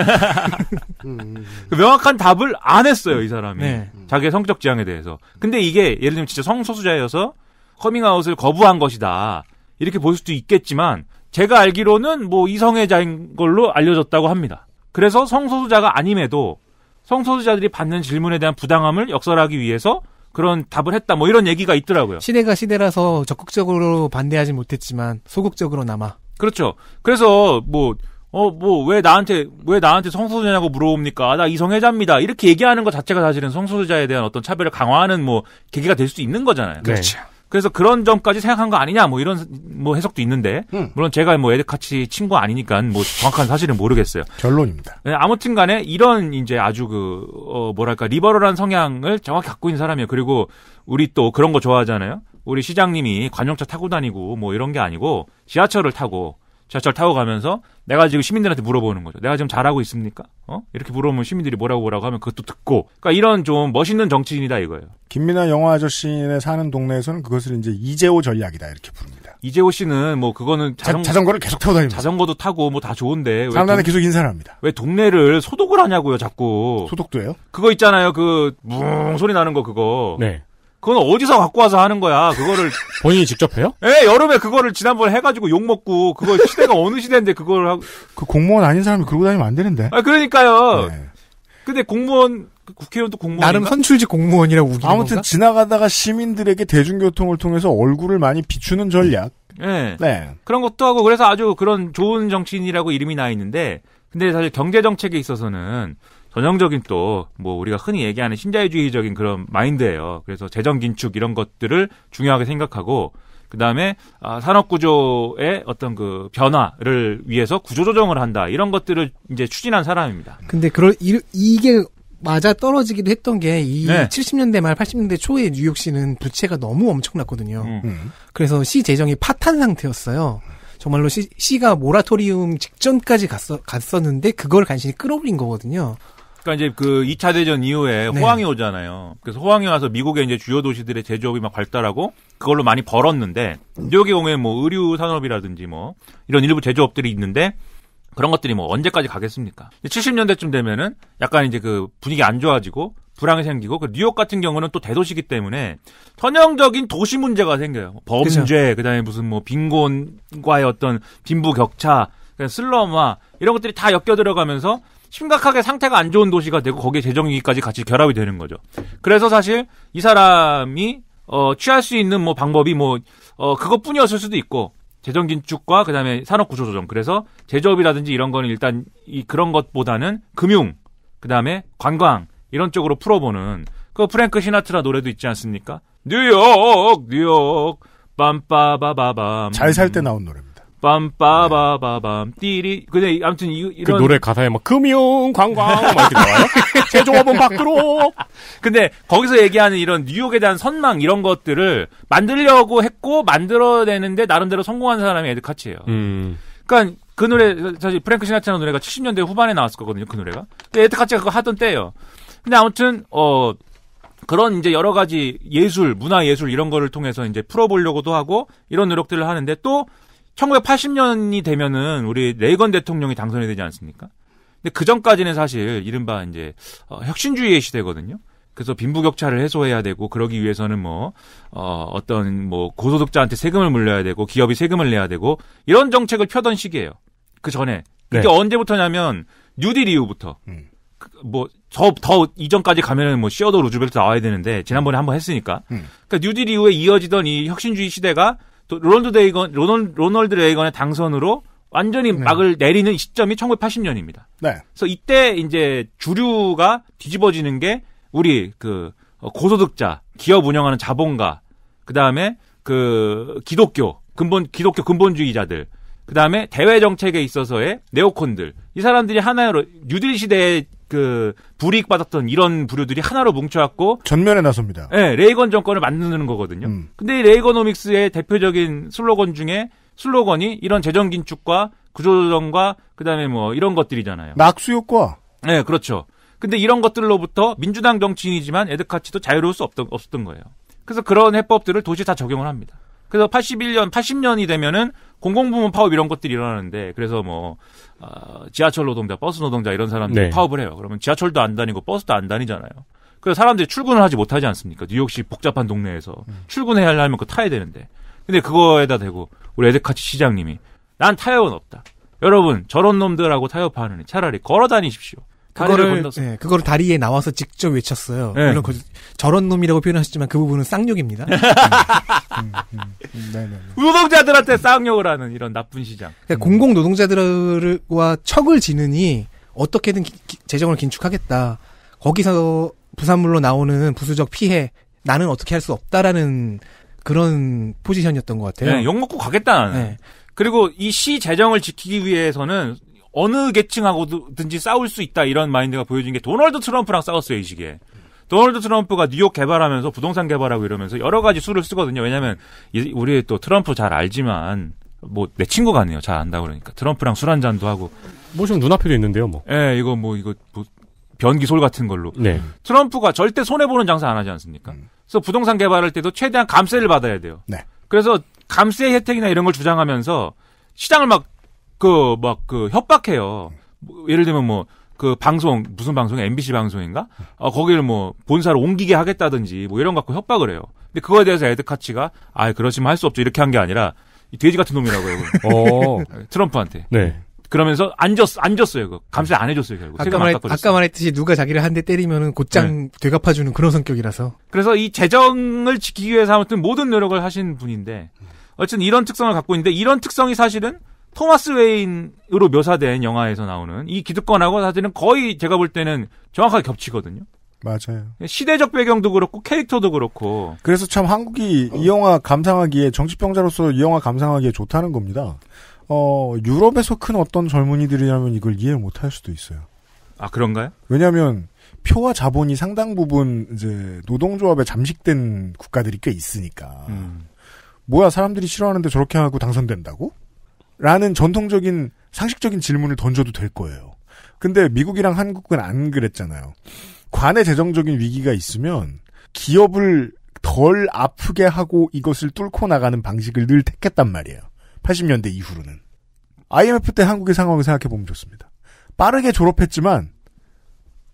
그 명확한 답을 안 했어요, 이 사람이. 네. 자기의 성적 지향에 대해서. 근데 이게 예를 들면 진짜 성소수자여서 커밍아웃을 거부한 것이다. 이렇게 볼 수도 있겠지만 제가 알기로는 뭐 이성애자인 걸로 알려졌다고 합니다. 그래서 성소수자가 아님에도 성소수자들이 받는 질문에 대한 부당함을 역설하기 위해서 그런 답을 했다 뭐 이런 얘기가 있더라고요.
시대가 시대라서 적극적으로 반대하지 못했지만 소극적으로 남아.
그렇죠. 그래서 뭐 어, 뭐, 왜 나한테, 왜 나한테 성소수자냐고 물어봅니까? 아, 나 이성애자입니다. 이렇게 얘기하는 것 자체가 사실은 성소수자에 대한 어떤 차별을 강화하는 뭐, 계기가 될 수 있는 거잖아요. 그렇죠. 네. 그래서 그런 점까지 생각한 거 아니냐 뭐 이런 뭐 해석도 있는데 음. 물론 제가 뭐 애들같이 친구 아니니까 뭐 정확한 사실은 모르겠어요. 결론입니다. 네, 아무튼간에 이런 이제 아주 그 어, 뭐랄까 리버럴한 성향을 정확히 갖고 있는 사람이에요. 그리고 우리 또 그런 거 좋아하잖아요. 우리 시장님이 관용차 타고 다니고 뭐 이런 게 아니고 지하철을 타고 지하철 타고 가면서 내가 지금 시민들한테 물어보는 거죠. 내가 지금 잘하고 있습니까? 어? 이렇게 물어보면 시민들이 뭐라고 뭐라고 하면 그것도 듣고. 그러니까 이런 좀 멋있는 정치인이다 이거예요.
김민아 영화 아저씨의 사는 동네에서는 그것을 이제 이재호
전략이다 이렇게 부릅니다. 이재호 씨는 뭐 그거는 자전, 거를 계속 타고 다니면서 자전거도 타고 뭐 다 좋은데 상단에 계속 인사를 합니다. 왜 동네를 소독을 하냐고요, 자꾸. 소독도해요 그거 있잖아요. 그뭉 소리 나는 거 그거. 네. 그건 어디서 갖고 와서 하는 거야. 그거를 본인이 직접 해요? 예, 여름에 그거를 지난번에 해가지고 욕 먹고 그거 시대가 어느 시대인데 그걸 하고 그
공무원 아닌 사람이 그러고 다니면 안 되는데.
아 그러니까요. 네. 근데 공무원 국회의원도 공무원 나름
선출직 공무원이라 우기 아무튼 건가? 지나가다가 시민들에게 대중교통을 통해서 얼굴을 많이 비추는 전략.
네. 네. 그런 것도 하고 그래서 아주 그런 좋은 정치인이라고 이름이 나 있는데 근데 사실 경제 정책에 있어서는 전형적인 또 뭐 우리가 흔히 얘기하는 신자유주의적인 그런 마인드예요. 그래서 재정 긴축 이런 것들을 중요하게 생각하고 그 다음에 아, 산업 구조의 어떤 그 변화를 위해서 구조 조정을 한다 이런 것들을 이제 추진한 사람입니다.
근데 그럴 이, 이게 맞아 떨어지기도 했던 게이 네. 70년대 말 80년대 초에 뉴욕시는 부채가 너무 엄청났거든요. 음. 음. 그래서 시 재정이 파탄 상태였어요. 정말로 시, 시가 모라토리움 직전까지 갔어, 갔었는데 그걸 간신히 끌어올린 거거든요.
그러니까 이제 그 2차 대전 이후에 네. 호황이 오잖아요. 그래서 호황이 와서 미국의 이제 주요 도시들의 제조업이 막 발달하고 그걸로 많이 벌었는데 뉴욕에 오면 뭐 의류 산업이라든지 뭐 이런 일부 제조업들이 있는데 그런 것들이 뭐 언제까지 가겠습니까? 70년대쯤 되면은 약간 이제 그 분위기 안 좋아지고 불황이 생기고 그 뉴욕 같은 경우는 또 대도시기 때문에 선형적인 도시 문제가 생겨요. 범죄, 그다음에 무슨 뭐 빈곤과의 어떤 빈부 격차, 슬럼화 이런 것들이 다 엮여 들어가면서 심각하게 상태가 안 좋은 도시가 되고 거기에 재정위기까지 같이 결합이 되는 거죠. 그래서 사실 이 사람이 어, 취할 수 있는 뭐 방법이 뭐 어, 그것뿐이었을 수도 있고 재정 긴축과 그다음에 산업 구조 조정. 그래서 제조업이라든지 이런 거는 일단 이 그런 것보다는 금융, 그다음에 관광 이런 쪽으로 풀어보는 그 프랭크 시나트라 노래도 있지 않습니까? 뉴욕, 뉴욕, 빰빠바바밤. 잘 살 때 나온 노래. 빰빠바바밤 띠리 근데 아무튼 이, 그 이런 그 노래
가사에 막 금융 관광 막
이렇게 나와요. 제조업은 밖으로. 근데 거기서 얘기하는 이런 뉴욕에 대한 선망 이런 것들을 만들려고 했고 만들어내는데 나름대로 성공한 사람이 에드 카츠예요. 음. 그러니까 그 노래 사실 프랭크 시나트라 는 노래가 70년대 후반에 나왔을 거거든요. 그 노래가. 근 에드 카츠가 그거 하던 때예요. 근데 아무튼 어 그런 이제 여러 가지 예술, 문화 예술 이런 거를 통해서 이제 풀어보려고도 하고 이런 노력들을 하는데 또 1980년이 되면은 우리 레이건 대통령이 당선이 되지 않습니까? 근데 그 전까지는 사실 이른바 이제 어, 혁신주의의 시대거든요. 그래서 빈부격차를 해소해야 되고 그러기 위해서는 뭐 어, 어떤 뭐 고소득자한테 세금을 물려야 되고 기업이 세금을 내야 되고 이런 정책을 펴던 시기예요. 그 전에 그게 네. 언제부터냐면 뉴딜 이후부터 음. 그 뭐더 더 이전까지 가면은 뭐 시어도 루즈벨트 나와야 되는데 지난번에 한번 했으니까 음. 그러니까 뉴딜 이후에 이어지던 이 혁신주의 시대가 로널드 데이건 로널, 로널드 레이건의 당선으로 완전히 네. 막을 내리는 시점이 1980년입니다. 네. 그래서 이때 이제 주류가 뒤집어지는 게 우리 그 고소득자, 기업 운영하는 자본가, 그 다음에 그 기독교 근본 기독교 근본주의자들, 그 다음에 대외 정책에 있어서의 네오콘들 이 사람들이 하나로 뉴딜 시대에 그 불이익 받았던 이런 부류들이 하나로 뭉쳐갖고 전면에 나섭니다. 네, 레이건 정권을 만드는 거거든요. 음. 근데 이 레이건오믹스의 대표적인 슬로건 중에 슬로건이 이런 재정 긴축과 구조조정과 그다음에 뭐 이런 것들이잖아요. 낙수 효과. 네, 그렇죠. 근데 이런 것들로부터 민주당 정치인이지만 에드카치도 자유로울 수 없던, 없었던 거예요. 그래서 그런 해법들을 도시 다 적용을 합니다. 그래서 81년, 80년이 되면은 공공부문 파업 이런 것들이 일어나는데 그래서 뭐 어, 지하철 노동자, 버스 노동자 이런 사람들이 네. 파업을 해요. 그러면 지하철도 안 다니고 버스도 안 다니잖아요. 그래서 사람들이 출근을 하지 못하지 않습니까? 뉴욕시 복잡한 동네에서 음. 출근해야 하려면 그거 타야 되는데 근데 그거에다 대고 우리 에드카치 시장님이 난 타협은 없다. 여러분 저런 놈들하고 타협하는 차라리 걸어 다니십시오. 그거를 네,
그거를 다리에 나와서 직접 외쳤어요. 네. 물론 그, 저런 놈이라고 표현하셨지만 그 부분은 쌍욕입니다. 네,
네, 네. 노동자들한테 쌍욕을 하는 이런 나쁜 시장. 그러니까
음. 공공 노동자들과 척을 지느니 어떻게든 기, 기, 재정을 긴축하겠다. 거기서 부산물로 나오는 부수적 피해 나는 어떻게 할 수 없다라는 그런 포지션이었던 것
같아요. 네, 욕먹고 가겠다. 네. 그리고 이 시 재정을 지키기 위해서는 어느 계층하고든지 싸울 수 있다 이런 마인드가 보여진 게 도널드 트럼프랑 싸웠어요 이 시기에. 도널드 트럼프가 뉴욕 개발하면서 부동산 개발하고 이러면서 여러 가지 수를 쓰거든요. 왜냐면 우리 또 트럼프 잘 알지만 뭐 내 친구 같네요. 잘 안다 그러니까 트럼프랑 술 한 잔도 하고 뭐 지금 눈앞에도 있는데요, 뭐. 예, 이거 뭐 이거 뭐 변기솔 같은 걸로. 네. 트럼프가 절대 손해 보는 장사 안 하지 않습니까? 음. 그래서 부동산 개발할 때도 최대한 감세를 받아야 돼요. 네. 그래서 감세 혜택이나 이런 걸 주장하면서 시장을 막 그 막그 막그 협박해요. 뭐 예를 들면 뭐그 방송 무슨 방송 MBC 방송인가? 어 거기를 뭐 본사를 옮기게 하겠다든지 뭐 이런 갖고 협박을 해요. 근데 그거에 대해서 에드카치가 아 그러시면 할 수 없죠 이렇게 한 게 아니라 이 돼지 같은 놈이라고 요 어. 네, 트럼프한테. 네. 그러면서 앉았 앉았어요. 그 감시 안 해줬어요 결국. 아까, 말, 아까
말했듯이 누가 자기를 한 대 때리면은 곧장 네. 되갚아주는 그런 성격이라서.
그래서 이 재정을 지키기 위해서 아무튼 모든 노력을 하신 분인데 어쨌든 이런 특성을 갖고 있는데 이런 특성이 사실은 토마스 웨인으로 묘사된 영화에서 나오는 이 기득권하고 사실은 거의 제가 볼 때는 정확하게 겹치거든요. 맞아요. 시대적 배경도 그렇고 캐릭터도 그렇고.
그래서 참 한국이 이 영화 감상하기에 정치병자로서 이 영화 감상하기에 좋다는 겁니다. 어, 유럽에서 큰 어떤 젊은이들이라면 이걸 이해못할 수도 있어요. 아, 그런가요? 왜냐면, 하 표와 자본이 상당 부분, 이제, 노동조합에 잠식된 국가들이 꽤 있으니까. 음. 뭐야, 사람들이 싫어하는데 저렇게 하고 당선된다고? 라는 전통적인 상식적인 질문을 던져도 될 거예요. 근데 미국이랑 한국은 안 그랬잖아요. 관의 재정적인 위기가 있으면 기업을 덜 아프게 하고 이것을 뚫고 나가는 방식을 늘 택했단 말이에요. 80년대 이후로는. IMF 때 한국의 상황을 생각해보면 좋습니다. 빠르게 졸업했지만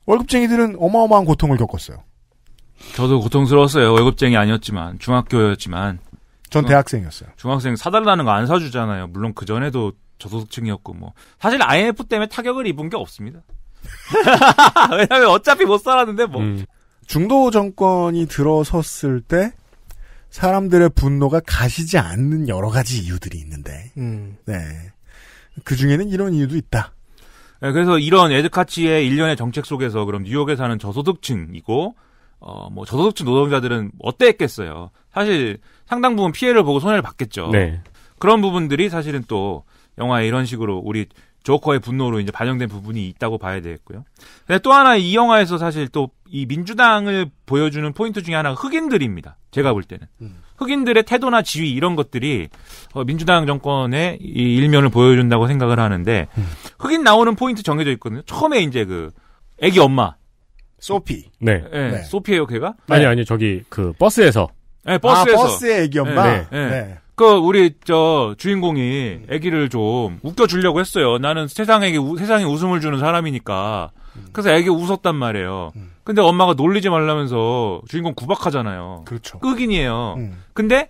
월급쟁이들은 어마어마한 고통을 겪었어요.
저도 고통스러웠어요. 월급쟁이 아니었지만 중학교였지만 전중 어. 대학생이었어요. 중학생 사달라는 거 안 사주잖아요. 물론 그 전에도 저소득층이었고 뭐 사실 IMF 때문에 타격을 입은 게 없습니다. 왜냐하면 어차피 못 살았는데 뭐 음.
중도 정권이 들어섰을 때 사람들의 분노가 가시지 않는 여러 가지 이유들이 있는데 음. 네. 그 중에는 이런 이유도 있다.
네, 그래서 이런 에드카치의 일련의 정책 속에서 그럼 뉴욕에 사는 저소득층이고 어 뭐 저소득층 노동자들은 어땠겠어요? 사실 상당 부분 피해를 보고 손해를 봤겠죠. 네. 그런 부분들이 사실은 또 영화에 이런 식으로 우리 조커의 분노로 이제 반영된 부분이 있다고 봐야 되겠고요. 근데 또 하나 이 영화에서 사실 또 이 민주당을 보여주는 포인트 중에 하나가 흑인들입니다. 제가 볼 때는. 음. 흑인들의 태도나 지위 이런 것들이 어, 민주당 정권의 이 일면을 보여준다고 생각을 하는데 음. 흑인 나오는 포인트 정해져 있거든요. 처음에 이제 그 애기 엄마 소피. 네. 네. 네. 소피예요, 걔가? 아니 아니
저기 그 버스에서 네,
버스에서. 아, 버스의 애기 엄마? 예, 네. 네. 네. 그 우리 저 주인공이 음. 애기를좀 웃겨 주려고 했어요. 나는 세상에게 우, 세상에 웃음을 주는 사람이니까. 음. 그래서 애기 웃었단 말이에요. 음. 근데 엄마가 놀리지 말라면서 주인공 구박하잖아요. 그렇죠. 끄긴이에요. 음. 근데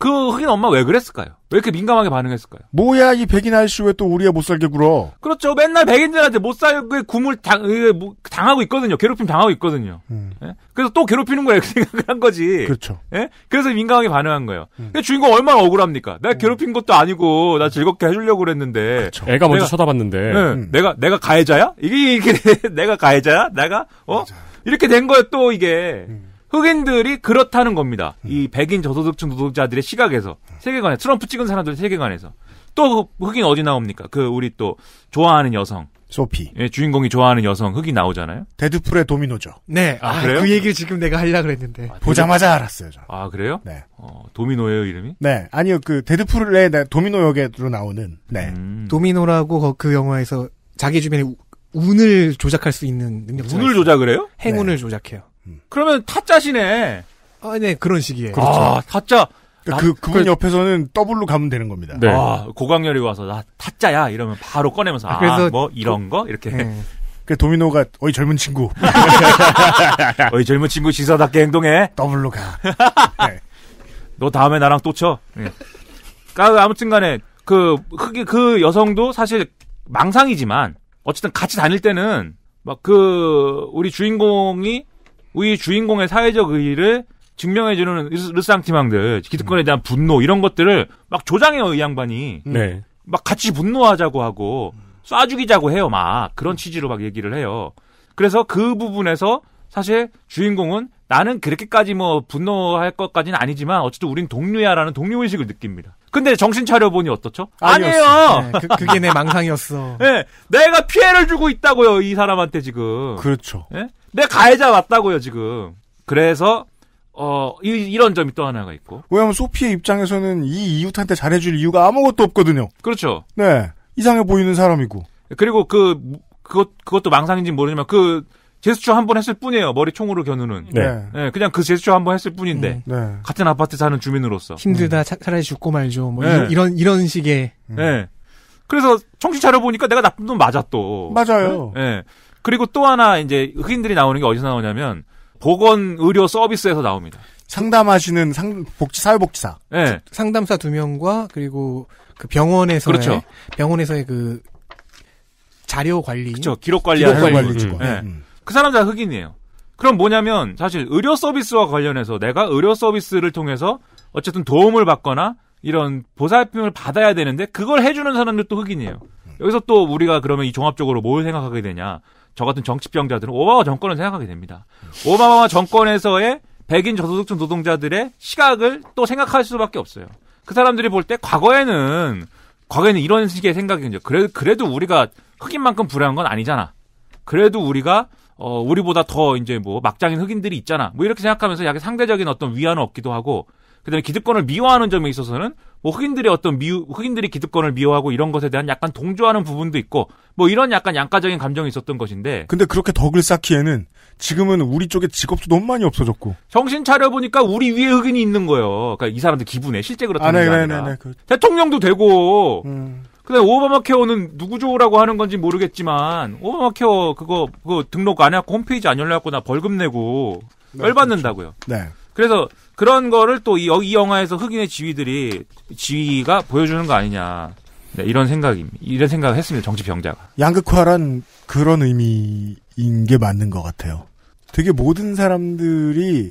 그 흑인 엄마 왜 그랬을까요? 왜 이렇게 민감하게 반응했을까요? 뭐야
이 백인 아저씨 왜 또우리애못 살게 굴어? 그렇죠. 맨날
백인들한테 못 살게 굶을 당, 그 뭐, 당하고 있거든요. 괴롭힘 당하고 있거든요. 음. 예? 그래서 또 괴롭히는 거예요. 그 생각을 한 거지. 그렇죠. 예? 그래서 민감하게 반응한 거예요. 음. 근데 주인공 얼마나 억울합니까? 내가 음. 괴롭힌 것도 아니고 나 즐겁게 해주려고 그랬는데. 그렇죠. 애가 먼저 내가,
쳐다봤는데. 예, 음.
내가 내가 가해자야? 이게 이게 내가 가해자야? 내가 어 맞아. 이렇게 된 거예요. 또 이게. 음. 흑인들이 그렇다는 겁니다. 음. 이 백인 저소득층 노동자들의 시각에서 세계관에 트럼프 찍은 사람들 세계관에서 또 흑인 어디 나옵니까? 그 우리 또 좋아하는 여성 소피. 예, 주인공이 좋아하는 여성 흑인 나오잖아요.
데드풀의 도미노죠. 네. 아,
아 그래요? 그 얘기를
지금 내가 하려 그랬는데 아, 보자마자
알았어요. 저아 그래요? 네. 어, 도미노예요 이름이? 네.
아니요 그 데드풀의 네, 도미노 역으로 나오는 네. 음. 도미노라고 그 영화에서 자기 주변에 운을 조작할 수 있는 능력. 운을 조작을 해요? 행운을 네. 조작해요.
그러면 타짜시네. 아, 네, 그런 식이에요. 그렇죠. 아, 타짜. 그러니까 그, 그, 그분 그래. 옆에서는
더블로 가면 되는 겁니다. 네. 아,
고강렬이 와서 나 아, 타짜야 이러면 바로 꺼내면서 아, 그래서 아, 뭐 이런 그, 거 이렇게. 음.
그 도미노가 어이 젊은 친구. 어이
젊은 친구 지사답게 행동해. 더로 가. 네. 너 다음에 나랑 또 쳐. 네. 예. 그러니까 아, 아무튼간에 그흑그 여성도 사실 망상이지만 어쨌든 같이 다닐 때는 막 그 우리 주인공이 우리 주인공의 사회적 의의를 증명해주는 르상티망들 기득권에 대한 분노 이런 것들을 막 조장해요 이 양반이 음. 네. 막 같이 분노하자고 하고 쏴 죽이자고 해요 막 그런 취지로 막 얘기를 해요 그래서 그 부분에서 사실 주인공은 나는 그렇게까지 뭐 분노할 것까지는 아니지만 어쨌든 우린 동료야라는 동료의식을 느낍니다. 근데 정신 차려보니 어떻죠? 아니었어. 아니에요! 네, 그,
게내 망상이었어.
네, 내가 피해를 주고 있다고요, 이 사람한테 지금. 그렇죠. 네? 내 가해자 맞다고요 지금. 그래서 어 이, 런 점이 또 하나가 있고.
왜냐면 소피의 입장에서는 이 이웃한테 잘해줄 이유가 아무것도 없거든요. 그렇죠. 네 이상해 보이는 사람이고.
그리고 그 그것 그것도 망상인지 모르지만 그 제스처 한 번 했을 뿐이에요. 머리 총으로 겨누는. 네. 네 그냥 그 제스처 한 번 했을 뿐인데. 음, 네. 같은 아파트 사는 주민으로서. 힘들다. 음. 차, 라리 죽고
말죠. 뭐 네. 이런 이런 식의. 음.
네. 그래서 정신 차려 보니까 내가 나쁜 놈 맞아 또. 맞아요. 예. 네. 그리고 또 하나 이제 흑인들이 나오는 게 어디서 나오냐면 보건 의료 서비스에서 나옵니다.
상담하시는 상 복지 사회복지사. 네. 상담사 두 명과 그리고 그 병원에서의 그렇죠. 병원에서의 그 자료
관리. 그렇죠. 기록 관리하는 기록 관리 직원. 네. 음. 네. 그 사람 다 흑인이에요. 그럼 뭐냐면 사실 의료 서비스와 관련해서 내가 의료 서비스를 통해서 어쨌든 도움을 받거나 이런 보살핌을 받아야 되는데 그걸 해주는 사람들 또 흑인이에요. 여기서 또 우리가 그러면 이 종합적으로 뭘 생각하게 되냐? 저 같은 정치병자들은 오바마 정권을 생각하게 됩니다. 오바마 정권에서의 백인 저소득층 노동자들의 시각을 또 생각할 수밖에 없어요. 그 사람들이 볼 때 과거에는 과거에는 이런 식의 생각이 이제 그래, 그래도 우리가 흑인만큼 불행한 건 아니잖아. 그래도 우리가 어, 우리보다 더 이제 뭐 막장인 흑인들이 있잖아. 뭐 이렇게 생각하면서 약간 상대적인 어떤 위안을 얻기도 하고, 그 다음에 기득권을 미워하는 점에 있어서는 뭐 흑인들의 어떤 미 흑인들이 기득권을 미워하고 이런 것에 대한 약간 동조하는 부분도 있고 뭐 이런 약간 양가적인 감정이 있었던 것인데
근데 그렇게 덕을 쌓기에는 지금은 우리 쪽에 직업도 너무 많이 없어졌고
정신 차려 보니까 우리 위에 흑인이 있는 거예요. 그러니까 이 사람들 기분에 실제 그렇다는 아, 네, 게 네, 아니라 네네, 그... 그렇죠. 대통령도 되고 음... 근데 오바마 케어는 누구좋으라고 하는 건지 모르겠지만 오바마 케어 그거 그거 등록 안 해갖고 홈페이지 안 열려갖고 나 벌금 내고 네, 열 그렇죠. 받는다고요. 그렇죠. 네. 그래서 그런 거를 또 이 영화에서 흑인의 지휘들이 지휘가 보여주는 거 아니냐. 네, 이런 생각입니다. 이런 생각을 했습니다. 정치 병자가.
양극화란 그런 의미인 게 맞는 것 같아요. 되게 모든 사람들이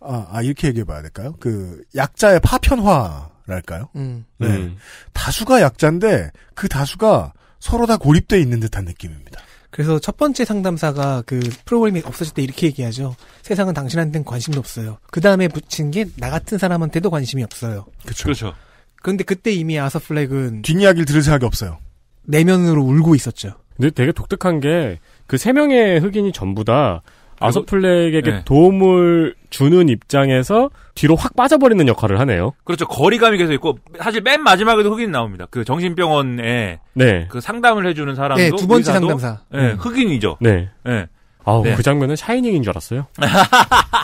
아, 아 이렇게 얘기해 봐야 될까요? 그 약자의 파편화랄까요? 음. 네. 음.
다수가 약자인데 그 다수가 서로 다 고립돼 있는 듯한 느낌입니다. 그래서 첫 번째 상담사가 그 프로그램이 없어질 때 이렇게 얘기하죠. 세상은 당신한테는 관심도 없어요. 그 다음에 붙인 게 나 같은 사람한테도 관심이 없어요. 그쵸. 그렇죠. 그런데 그때 이미 아서 플렉은 뒷이야기를 들을 생각이 없어요. 내면으로 울고 있었죠.
근데 되게 독특한 게 그 세 명의 흑인이 전부 다 아서플렉에게 네. 도움을 주는 입장에서 뒤로 확 빠져버리는 역할을 하네요.
그렇죠. 거리감이 계속 있고 사실 맨 마지막에도 흑인 이 나옵니다. 그 정신병원에 네. 그 상담을 해주는 사람도 네, 두 번째 의사도, 상담사. 네, 음. 흑인이죠. 네.
네. 아우 네. 그 장면은 샤이닝인 줄 알았어요.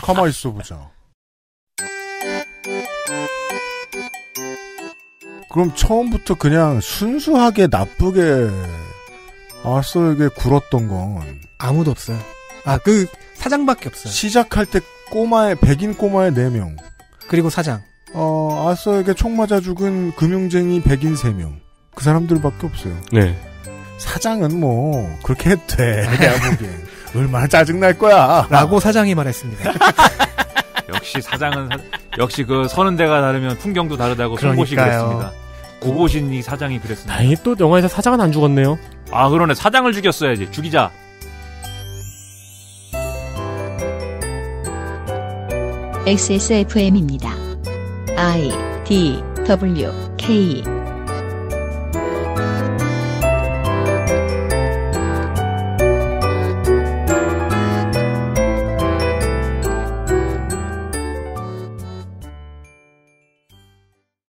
가만 있어 보자.
그럼 처음부터 그냥 순수하게 나쁘게 아서에게 굴었던 건 아무도 없어요. 아, 그, 사장밖에 없어요. 시작할 때 꼬마의 백인 꼬마의 4명. 그리고 사장. 어, 아서에게 총 맞아 죽은 금융쟁이 백인 3명. 그 사람들밖에 없어요. 네. 사장은
뭐 그렇게 해도 돼.
내가 보기
얼마나 짜증날 거야. 라고 사장이 말했습니다.
역시 사장은 사, 역시 그 서는 데가 다르면 풍경도 다르다고 송보시 그랬습니다. 고보신이 사장이 그랬습니다. 다행히
또 영화에서 사장은 안 죽었네요.
아 그러네 사장을 죽였어야지 죽이자.
XSFM입니다. I D W K